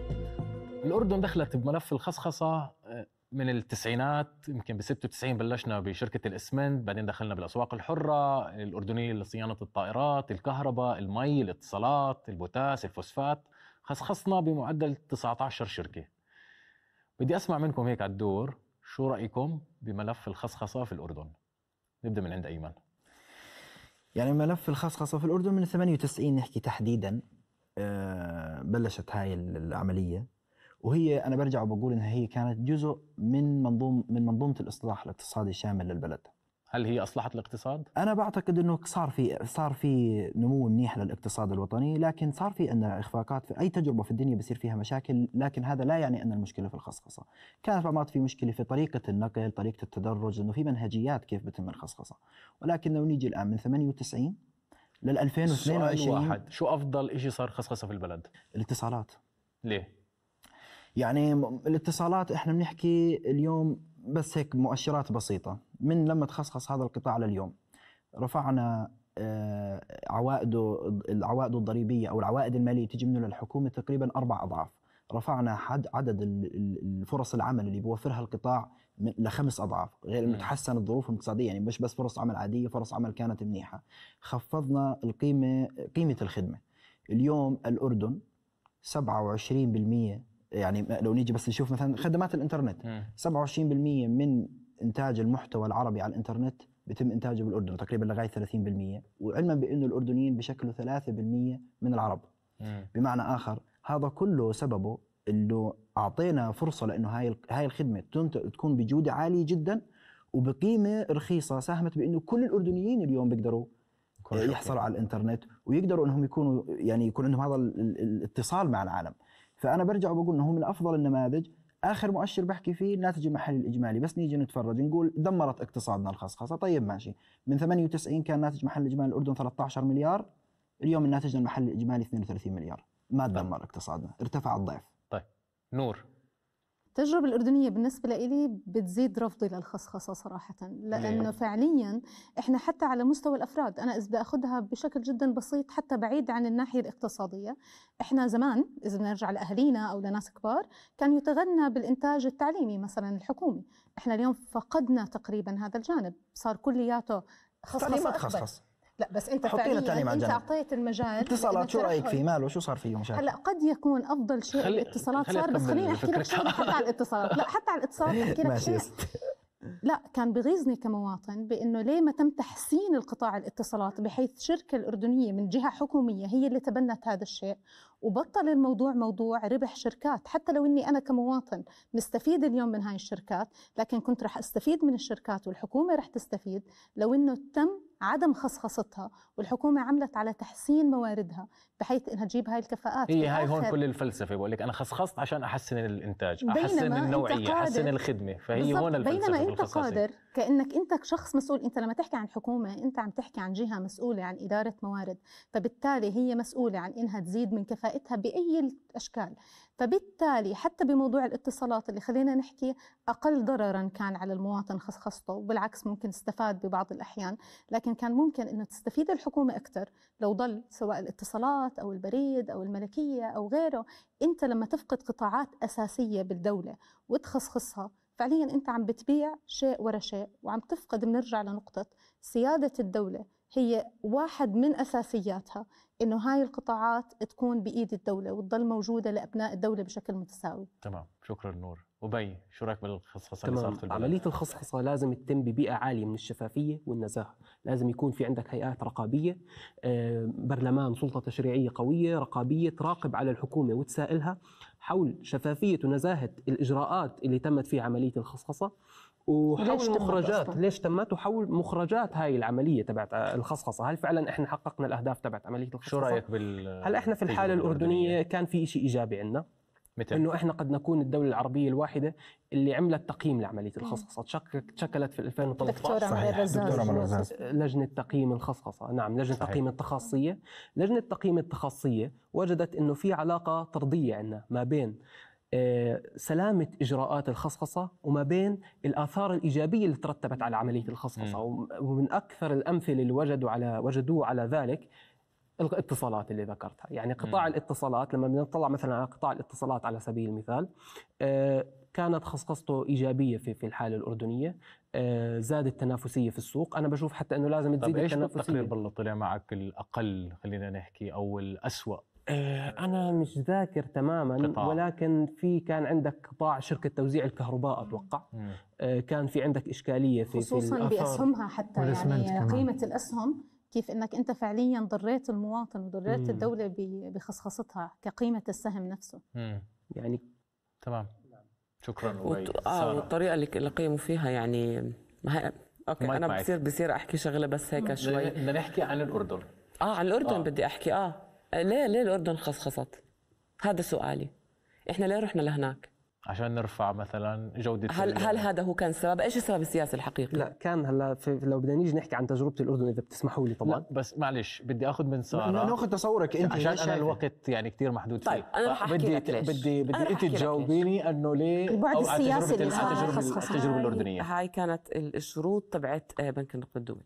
الاردن دخلت بملف الخصخصه آه، من التسعينات يمكن ب 96 بلشنا بشركه الاسمنت بعدين دخلنا بالاسواق الحره الاردنيه لصيانه الطائرات الكهرباء المي الاتصالات البوتاس الفوسفات خصخصنا بمعدل 19 شركه بدي اسمع منكم هيك على الدور شو رايكم بملف الخصخصه في الاردن نبدا من عند ايمن يعني ملف الخصخصه في الاردن من 98 نحكي تحديدا بلشت هاي العمليه وهي انا برجع وبقول انها هي كانت جزء من منظوم من منظومه الاصلاح الاقتصادي الشامل للبلد هل هي اصلحت الاقتصاد؟ انا بعتقد انه صار في صار في نمو منيح للاقتصاد الوطني، لكن صار في عندنا اخفاقات في اي تجربه في الدنيا بصير فيها مشاكل، لكن هذا لا يعني ان المشكله في الخصخصه، كانت بعض في مشكله في طريقه النقل، طريقه التدرج، انه في منهجيات كيف بتم الخصخصه، ولكن لو نيجي الان من 98 لل 2022 سؤال واحد شو افضل شيء صار خصخصه في البلد الاتصالات ليه يعني الاتصالات احنا بنحكي اليوم بس هيك مؤشرات بسيطه من لما تخصخص هذا القطاع لليوم رفعنا آه، عوائده العوائد الضريبيه او العوائد الماليه تجي منه للحكومه تقريبا اربع اضعاف رفعنا حد عدد الفرص العمل اللي بيوفرها القطاع من لخمس اضعاف غير انه تحسنت الظروف الاقتصاديه يعني مش بس فرص عمل عاديه فرص عمل كانت منيحه خفضنا القيمه قيمه الخدمه اليوم الاردن 27% يعني لو نيجي بس نشوف مثلا خدمات الانترنت 27% من انتاج المحتوى العربي على الانترنت بيتم انتاجه بالاردن تقريبا لغايه 30% وعلما بانه الاردنيين بشكلوا 3% من العرب بمعنى اخر هذا كله سببه انه اعطينا فرصه لانه هاي هاي الخدمه تكون بجوده عاليه جدا وبقيمه رخيصه ساهمت بانه كل الاردنيين اليوم بيقدروا يحصلوا على الانترنت ويقدروا انهم يكونوا يعني يكون عندهم هذا الاتصال مع العالم فانا برجع وبقول انه هو من افضل النماذج اخر مؤشر بحكي فيه الناتج المحلي الاجمالي بس نيجي نتفرج نقول دمرت اقتصادنا الخصخصه طيب ماشي من 98 كان ناتج محل اجمالي الاردن 13 مليار اليوم الناتج المحلي الاجمالي 32 مليار ما تدمر نعم. اقتصادنا ارتفع الضعف نور التجربة الأردنية بالنسبة لي بتزيد رفضي للخصخصة صراحة لأنه فعليا إحنا حتى على مستوى الأفراد أنا إذا أخذها بشكل جدا بسيط حتى بعيد عن الناحية الاقتصادية إحنا زمان إذا نرجع لأهالينا أو لناس كبار كان يتغنى بالإنتاج التعليمي مثلا الحكومي إحنا اليوم فقدنا تقريبا هذا الجانب صار كلياته خصخصة تعليمات خصخص لا بس انت فعليا انت اعطيت المجال اتصالات شو رايك فيه ماله شو صار فيه مشاكل هلا قد يكون افضل شيء خلي الاتصالات خلي صار بس خليني احكي لك شغله حتى على الاتصالات لا حتى على الاتصالات احكي لك شيء لا كان بغيظني كمواطن بانه ليه ما تم تحسين القطاع الاتصالات بحيث شركه الاردنيه من جهه حكوميه هي اللي تبنت هذا الشيء وبطل الموضوع موضوع ربح شركات حتى لو اني انا كمواطن مستفيد اليوم من هاي الشركات لكن كنت رح استفيد من الشركات والحكومه رح تستفيد لو انه تم عدم خصخصتها والحكومه عملت على تحسين مواردها بحيث انها تجيب هاي الكفاءات هي هاي هون كل الفلسفه بقول لك انا خصخصت عشان احسن الانتاج احسن النوعيه احسن الخدمه فهي هون الفلسفه بينما انت قادر كانك انت شخص مسؤول انت لما تحكي عن حكومه انت عم تحكي عن جهه مسؤوله عن اداره موارد فبالتالي هي مسؤوله عن انها تزيد من كفاءتها باي الاشكال فبالتالي حتى بموضوع الاتصالات اللي خلينا نحكي أقل ضررا كان على المواطن خصخصته وبالعكس ممكن استفاد ببعض الأحيان لكن كان ممكن أنه تستفيد الحكومة أكثر لو ضل سواء الاتصالات أو البريد أو الملكية أو غيره أنت لما تفقد قطاعات أساسية بالدولة وتخصخصها فعليا أنت عم بتبيع شيء ورا شيء وعم تفقد بنرجع لنقطة سيادة الدولة هي واحد من أساسياتها انه هاي القطاعات تكون بايد الدوله وتضل موجوده لابناء الدوله بشكل متساوي تمام شكرا نور وبي شو رايك بالخصخصه اللي صارت البلد؟ عمليه الخصخصه لازم تتم ببيئه عاليه من الشفافيه والنزاهه، لازم يكون في عندك هيئات رقابيه، آه، برلمان، سلطه تشريعيه قويه، رقابيه تراقب على الحكومه وتسائلها حول شفافيه ونزاهه الاجراءات اللي تمت في عمليه الخصخصه، وحول مخرجات أصلاً. ليش تمت وحول مخرجات هاي العمليه تبعت آه، الخصخصه هل فعلا احنا حققنا الاهداف تبعت عمليه الخصخصه شو رايك بال هل احنا في الحاله الاردنيه, كان في شيء ايجابي عندنا انه احنا قد نكون الدوله العربيه الواحده اللي عملت تقييم لعمليه الخصخصه تشكلت في 2013 دكتور عمر لجنه تقييم الخصخصه نعم لجنه صحيح. تقييم التخصصيه لجنه تقييم التخصصيه وجدت انه في علاقه طرديه عندنا ما بين سلامة إجراءات الخصخصة وما بين الآثار الإيجابية اللي ترتبت على عملية الخصخصة ومن أكثر الأمثلة اللي وجدوا على وجدوه على ذلك الاتصالات اللي ذكرتها يعني قطاع م. الاتصالات لما بنطلع مثلا على قطاع الاتصالات على سبيل المثال آه، كانت خصخصته ايجابيه في في الحاله الاردنيه آه، زاد التنافسيه في السوق انا بشوف حتى انه لازم تزيد طيب التنافسيه ايش التقرير بالله طلع معك الاقل خلينا نحكي او الاسوا آه، انا مش ذاكر تماما قطاع. ولكن في كان عندك قطاع شركه توزيع الكهرباء اتوقع مم. آه، كان في عندك اشكاليه في خصوصا في باسهمها حتى يعني كمان. قيمه الاسهم كيف انك انت فعليا ضريت المواطن وضريت مم. الدوله بخصخصتها كقيمه السهم نفسه مم. يعني تمام شكرا وت... اه والطريقه اللي لقيموا فيها يعني ما هي... اوكي انا بصير بصير احكي شغله بس هيك شوي بدنا نحكي عن الاردن اه عن الاردن آه. بدي احكي اه ليه ليه الاردن خصخصت؟ هذا سؤالي احنا ليه رحنا لهناك؟ عشان نرفع مثلا جوده هل هل هذا هو كان السبب؟ ايش السبب السياسي الحقيقي؟ لا كان هلا لو بدنا نيجي نحكي عن تجربه الاردن اذا بتسمحوا لي طبعا لا بس معلش بدي اخذ من ساره ناخذ تصورك انت عشان انا الوقت يعني كثير محدود طيب فيه. انا رح احكي بدي لك ليش. بدي بدي انت تجاوبيني انه ليه البعد السياسي التجربه, التجربة, التجربة الاردنيه هاي كانت الشروط تبعت آه، بنك النقد الدولي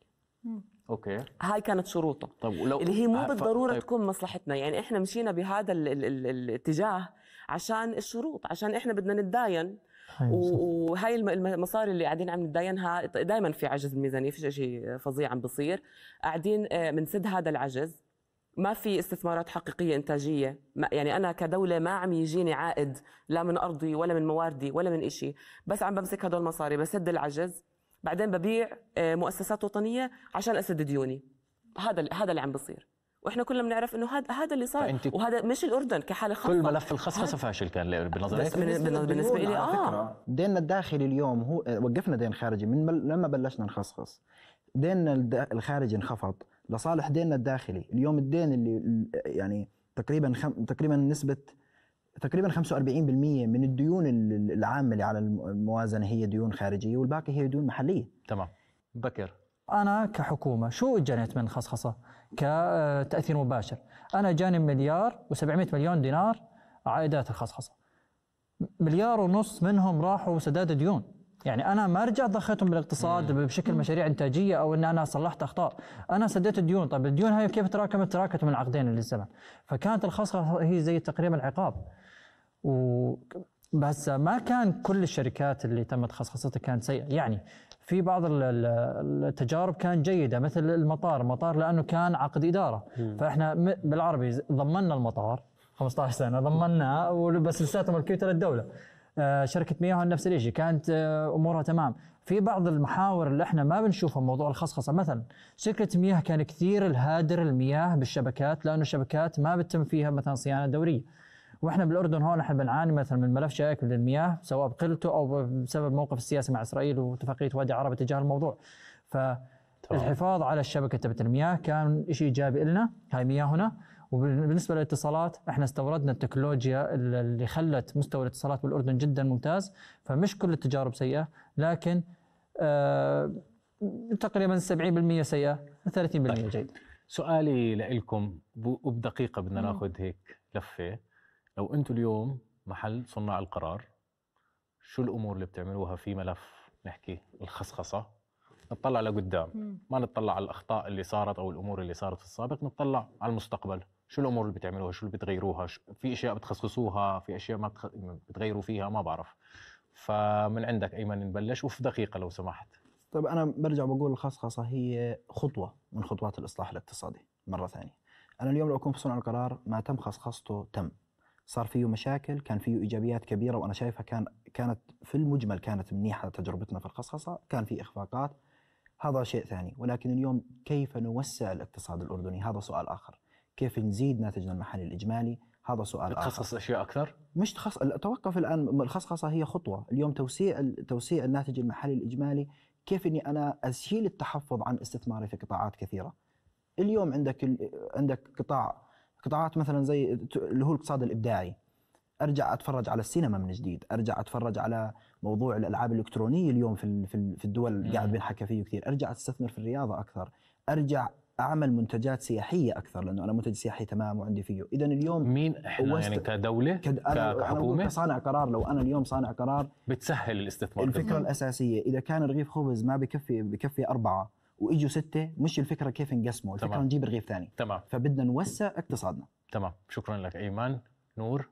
اوكي هاي كانت شروطه طب ولو اللي هي مو بالضروره طيب. تكون مصلحتنا يعني احنا مشينا بهذا الـ الـ الـ الاتجاه عشان الشروط عشان احنا بدنا نتداين أيوة، وهاي المصاري اللي قاعدين عم نتداينها دائما في عجز بالميزانيه في شيء فظيع عم بصير قاعدين بنسد آه، هذا العجز ما في استثمارات حقيقية إنتاجية يعني أنا كدولة ما عم يجيني عائد لا من أرضي ولا من مواردي ولا من إشي بس عم بمسك هدول المصاري بسد العجز بعدين ببيع آه، مؤسسات وطنيه عشان اسد ديوني هذا هذا اللي عم بصير واحنا كلنا بنعرف انه هذا هذا اللي صار وهذا مش الاردن كحاله خاصه كل ملف الخصخصه فاشل كان بنظرك بالنسبه لي اه ديننا الداخلي اليوم هو آه، وقفنا دين خارجي من لما بلشنا نخصخص ديننا الخارجي انخفض لصالح ديننا الداخلي اليوم الدين اللي يعني تقريبا خم... تقريبا نسبه تقريبا 45% من الديون العامه اللي على الموازنه هي ديون خارجيه والباقي هي ديون محليه تمام بكر انا كحكومه شو جنيت من خصخصه كتاثير مباشر انا جاني مليار و700 مليون دينار عائدات الخصخصه مليار ونص منهم راحوا سداد ديون يعني انا ما رجعت ضخيتهم بالاقتصاد بشكل مشاريع انتاجيه او ان انا صلحت اخطاء، انا سديت الديون، طيب الديون هاي كيف تراكمت؟ تراكمت من عقدين للزمن، فكانت الخصخصه هي زي تقريبا عقاب، و بس ما كان كل الشركات اللي تمت خصخصتها كانت سيئه يعني في بعض التجارب كانت جيده مثل المطار المطار لانه كان عقد اداره فاحنا بالعربي ضمننا المطار 15 سنه ضمناه بس لساته ملكيته للدوله آه، شركه مياه نفس الشيء كانت آه، امورها تمام في بعض المحاور اللي احنا ما بنشوفها موضوع الخصخصه مثلا شركه مياه كان كثير الهادر المياه بالشبكات لانه الشبكات ما بتتم فيها مثلا صيانه دوريه واحنا بالاردن هون احنا بنعاني مثلا من ملف شائك للمياه سواء بقلته او بسبب موقف السياسي مع اسرائيل واتفاقيه وادي عربه تجاه الموضوع فالحفاظ على الشبكه تبعت المياه كان شيء ايجابي لنا هاي مياهنا وبالنسبه للاتصالات احنا استوردنا التكنولوجيا اللي خلت مستوى الاتصالات بالاردن جدا ممتاز فمش كل التجارب سيئه لكن آه تقريبا 70% سيئه 30% طيب. جيد سؤالي لكم وبدقيقه بدنا ناخذ هيك لفه لو انتم اليوم محل صناع القرار شو الامور اللي بتعملوها في ملف نحكي الخصخصه نطلع لقدام ما نطلع على الاخطاء اللي صارت او الامور اللي صارت في السابق نطلع على المستقبل شو الامور اللي بتعملوها شو اللي بتغيروها في اشياء بتخصصوها في اشياء ما بتخ... بتغيروا فيها ما بعرف فمن عندك ايمن نبلش وفي دقيقه لو سمحت طيب انا برجع بقول الخصخصه هي خطوه من خطوات الاصلاح الاقتصادي مره ثانيه انا اليوم لو اكون في صنع القرار ما تم خصخصته تم صار فيه مشاكل كان فيه ايجابيات كبيره وانا شايفها كان كانت في المجمل كانت منيحه تجربتنا في الخصخصه كان في اخفاقات هذا شيء ثاني ولكن اليوم كيف نوسع الاقتصاد الاردني هذا سؤال اخر كيف نزيد ناتجنا المحلي الاجمالي هذا سؤال اخر تخصص اشياء اكثر مش تخص توقف الان الخصخصه هي خطوه اليوم توسيع توسيع الناتج المحلي الاجمالي كيف اني انا اشيل التحفظ عن استثماري في قطاعات كثيره اليوم عندك عندك قطاع قطاعات مثلا زي اللي هو الاقتصاد الابداعي ارجع اتفرج على السينما من جديد، ارجع اتفرج على موضوع الالعاب الالكترونيه اليوم في في الدول قاعد بينحكى فيه كثير، ارجع استثمر في الرياضه اكثر، ارجع اعمل منتجات سياحيه اكثر لانه انا منتج سياحي تمام وعندي فيه، اذا اليوم مين احنا وست... يعني كدوله كد... أنا كحكومه أنا كصانع قرار لو انا اليوم صانع قرار بتسهل الاستثمار الفكره الاساسيه اذا كان رغيف خبز ما بكفي بكفي اربعه واجوا سته مش الفكره كيف نقسمه الفكره تمام. نجيب رغيف ثاني تمام فبدنا نوسع اقتصادنا تمام شكرا لك ايمان نور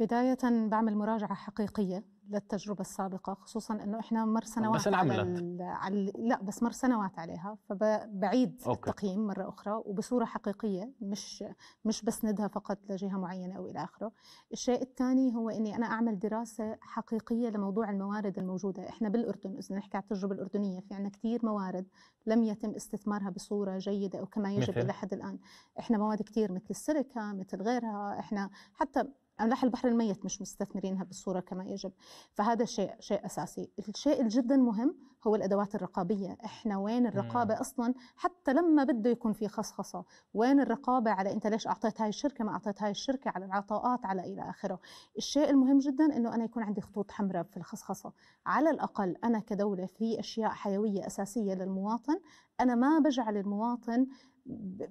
بداية بعمل مراجعة حقيقية للتجربه السابقه خصوصا انه احنا مر سنوات بس على, على لا بس مر سنوات عليها فبعيد أوكي. التقييم مره اخرى وبصوره حقيقيه مش مش بسندها فقط لجهه معينه او الى اخره الشيء الثاني هو اني انا اعمل دراسه حقيقيه لموضوع الموارد الموجوده احنا بالاردن اذا نحكي على التجربه الاردنيه في عندنا كثير موارد لم يتم استثمارها بصوره جيده او كما يجب الى حد الان احنا مواد كثير مثل السيليكا مثل غيرها احنا حتى املاح البحر الميت مش مستثمرينها بالصوره كما يجب فهذا شيء شيء اساسي الشيء الجدا مهم هو الادوات الرقابيه احنا وين الرقابه مم. اصلا حتى لما بده يكون في خصخصه وين الرقابه على انت ليش اعطيت هاي الشركه ما اعطيت هاي الشركه على العطاءات على الى اخره الشيء المهم جدا انه انا يكون عندي خطوط حمراء في الخصخصه على الاقل انا كدوله في اشياء حيويه اساسيه للمواطن انا ما بجعل المواطن ب...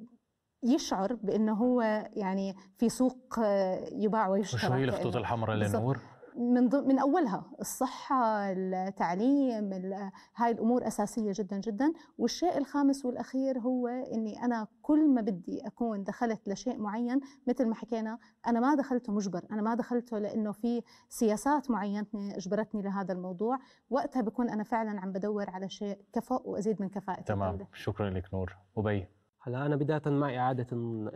يشعر بأنه هو يعني في سوق آه، يباع ويشترى وشو هي الخطوط الحمراء للنور؟ من من اولها الصحه التعليم هاي الامور اساسيه جدا جدا والشيء الخامس والاخير هو اني انا كل ما بدي اكون دخلت لشيء معين مثل ما حكينا انا ما دخلته مجبر انا ما دخلته لانه في سياسات معينه اجبرتني لهذا الموضوع وقتها بكون انا فعلا عم بدور على شيء كفؤ وازيد من كفاءتي تمام طيب. شكرا لك نور وبي هلا انا بدايه مع اعاده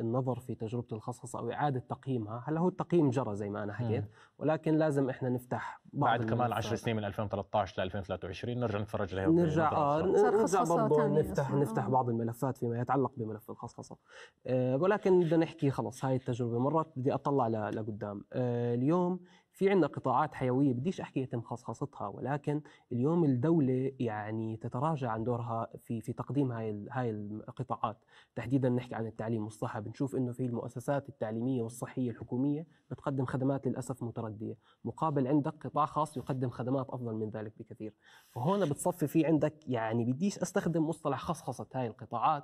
النظر في تجربه الخصخصه او اعاده تقييمها، هلا هو التقييم جرى زي ما انا حكيت، ولكن لازم احنا نفتح بعض بعد كمان 10 سنين من 2013 ل 2023 نرجع نتفرج عليها نرجع اه نرجع برضه نفتح أصلاً. نفتح آه. بعض الملفات فيما يتعلق بملف الخصخصه، آه ولكن بدنا نحكي خلص هاي التجربه مرات بدي اطلع لقدام، آه اليوم في عندنا قطاعات حيويه بديش احكي يتم خصخصتها ولكن اليوم الدوله يعني تتراجع عن دورها في في تقديم هاي هاي القطاعات تحديدا نحكي عن التعليم والصحه بنشوف انه في المؤسسات التعليميه والصحيه الحكوميه بتقدم خدمات للاسف مترديه مقابل عندك قطاع خاص يقدم خدمات افضل من ذلك بكثير فهون بتصفي في عندك يعني بديش استخدم مصطلح خصخصه هاي القطاعات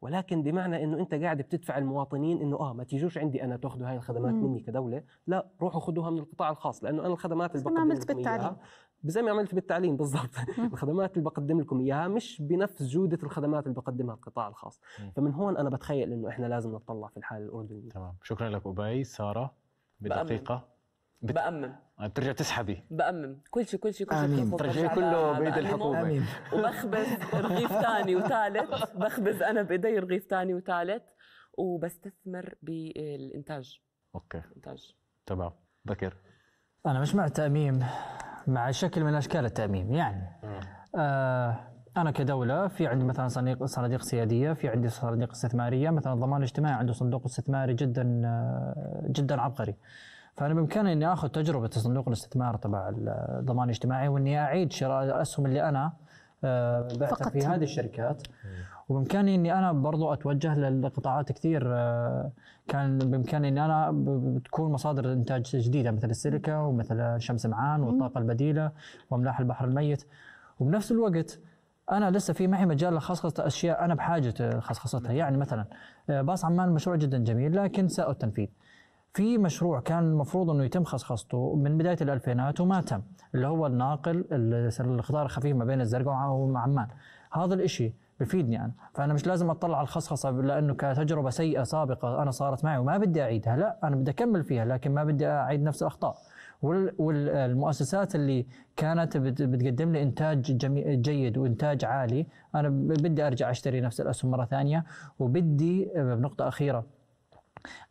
ولكن بمعنى انه انت قاعد بتدفع المواطنين انه اه ما تيجوش عندي انا تاخذوا هاي الخدمات مني كدوله لا روحوا خذوها من القطاع الخاص لانه انا الخدمات اللي بقدم عملت بالتعليم زي ما عملت بالتعليم بالضبط الخدمات اللي بقدم لكم اياها مش بنفس جوده الخدمات اللي بقدمها القطاع الخاص فمن هون انا بتخيل انه احنا لازم نتطلع في الحاله الاردنيه تمام شكرا لك ابي ساره بدقيقه بت... بأمم آه، بترجع تسحبي بأمم كل شيء كل شيء كل شيء بترجعي كله بيد الحكومة آمين. وبخبز رغيف ثاني وثالث بخبز أنا بإيدي رغيف ثاني وثالث وبستثمر بالإنتاج أوكي إنتاج تمام بكر انا مش مع التاميم مع شكل من اشكال التاميم يعني آه انا كدوله في عندي مثلا صناديق صناديق سياديه في عندي صناديق استثماريه مثلا الضمان الاجتماعي عنده صندوق استثماري جدا آه، جدا عبقري فانا بامكاني اني اخذ تجربه صندوق الاستثمار تبع الضمان الاجتماعي واني اعيد شراء الاسهم اللي انا آه، فقط. في هذه الشركات وبامكاني اني انا برضو اتوجه للقطاعات كثير آه، كان بامكاني اني انا بتكون مصادر انتاج جديده مثل السيليكا ومثل شمس معان والطاقه البديله واملاح البحر الميت وبنفس الوقت انا لسه في معي مجال لخصخصه اشياء انا بحاجه خصخصتها يعني مثلا آه، باص عمان مشروع جدا جميل لكن ساء التنفيذ في مشروع كان المفروض انه يتم خصخصته من بدايه الالفينات وما تم اللي هو الناقل الخضار الخفيف ما بين الزرقاء وعمان هذا الإشي بفيدني انا فانا مش لازم اطلع على الخصخصه لانه كتجربه سيئه سابقه انا صارت معي وما بدي اعيدها لا انا بدي اكمل فيها لكن ما بدي اعيد نفس الاخطاء والمؤسسات اللي كانت بتقدم لي انتاج جيد وانتاج عالي انا بدي ارجع اشتري نفس الاسهم مره ثانيه وبدي بنقطه اخيره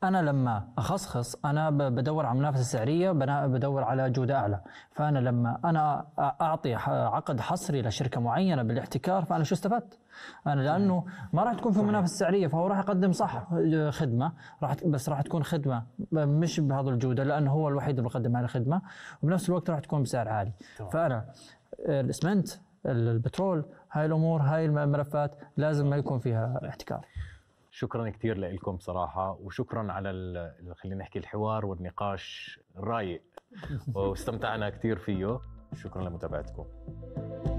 انا لما اخصخص انا بدور على منافسه سعريه بدور على جوده اعلى فانا لما انا اعطي عقد حصري لشركه معينه بالاحتكار فانا شو استفدت انا لانه ما راح تكون في منافسه سعريه فهو راح يقدم صح آه، خدمه راح بس راح تكون خدمه مش بهذا الجوده لانه هو الوحيد اللي بقدم هذه الخدمه وبنفس الوقت راح تكون بسعر عالي فانا آه، الاسمنت البترول هاي الامور هاي الملفات لازم ما يكون فيها احتكار شكرا كثير لكم بصراحه وشكرا على خلينا نحكي الحوار والنقاش الرايق واستمتعنا كثير فيه شكرا لمتابعتكم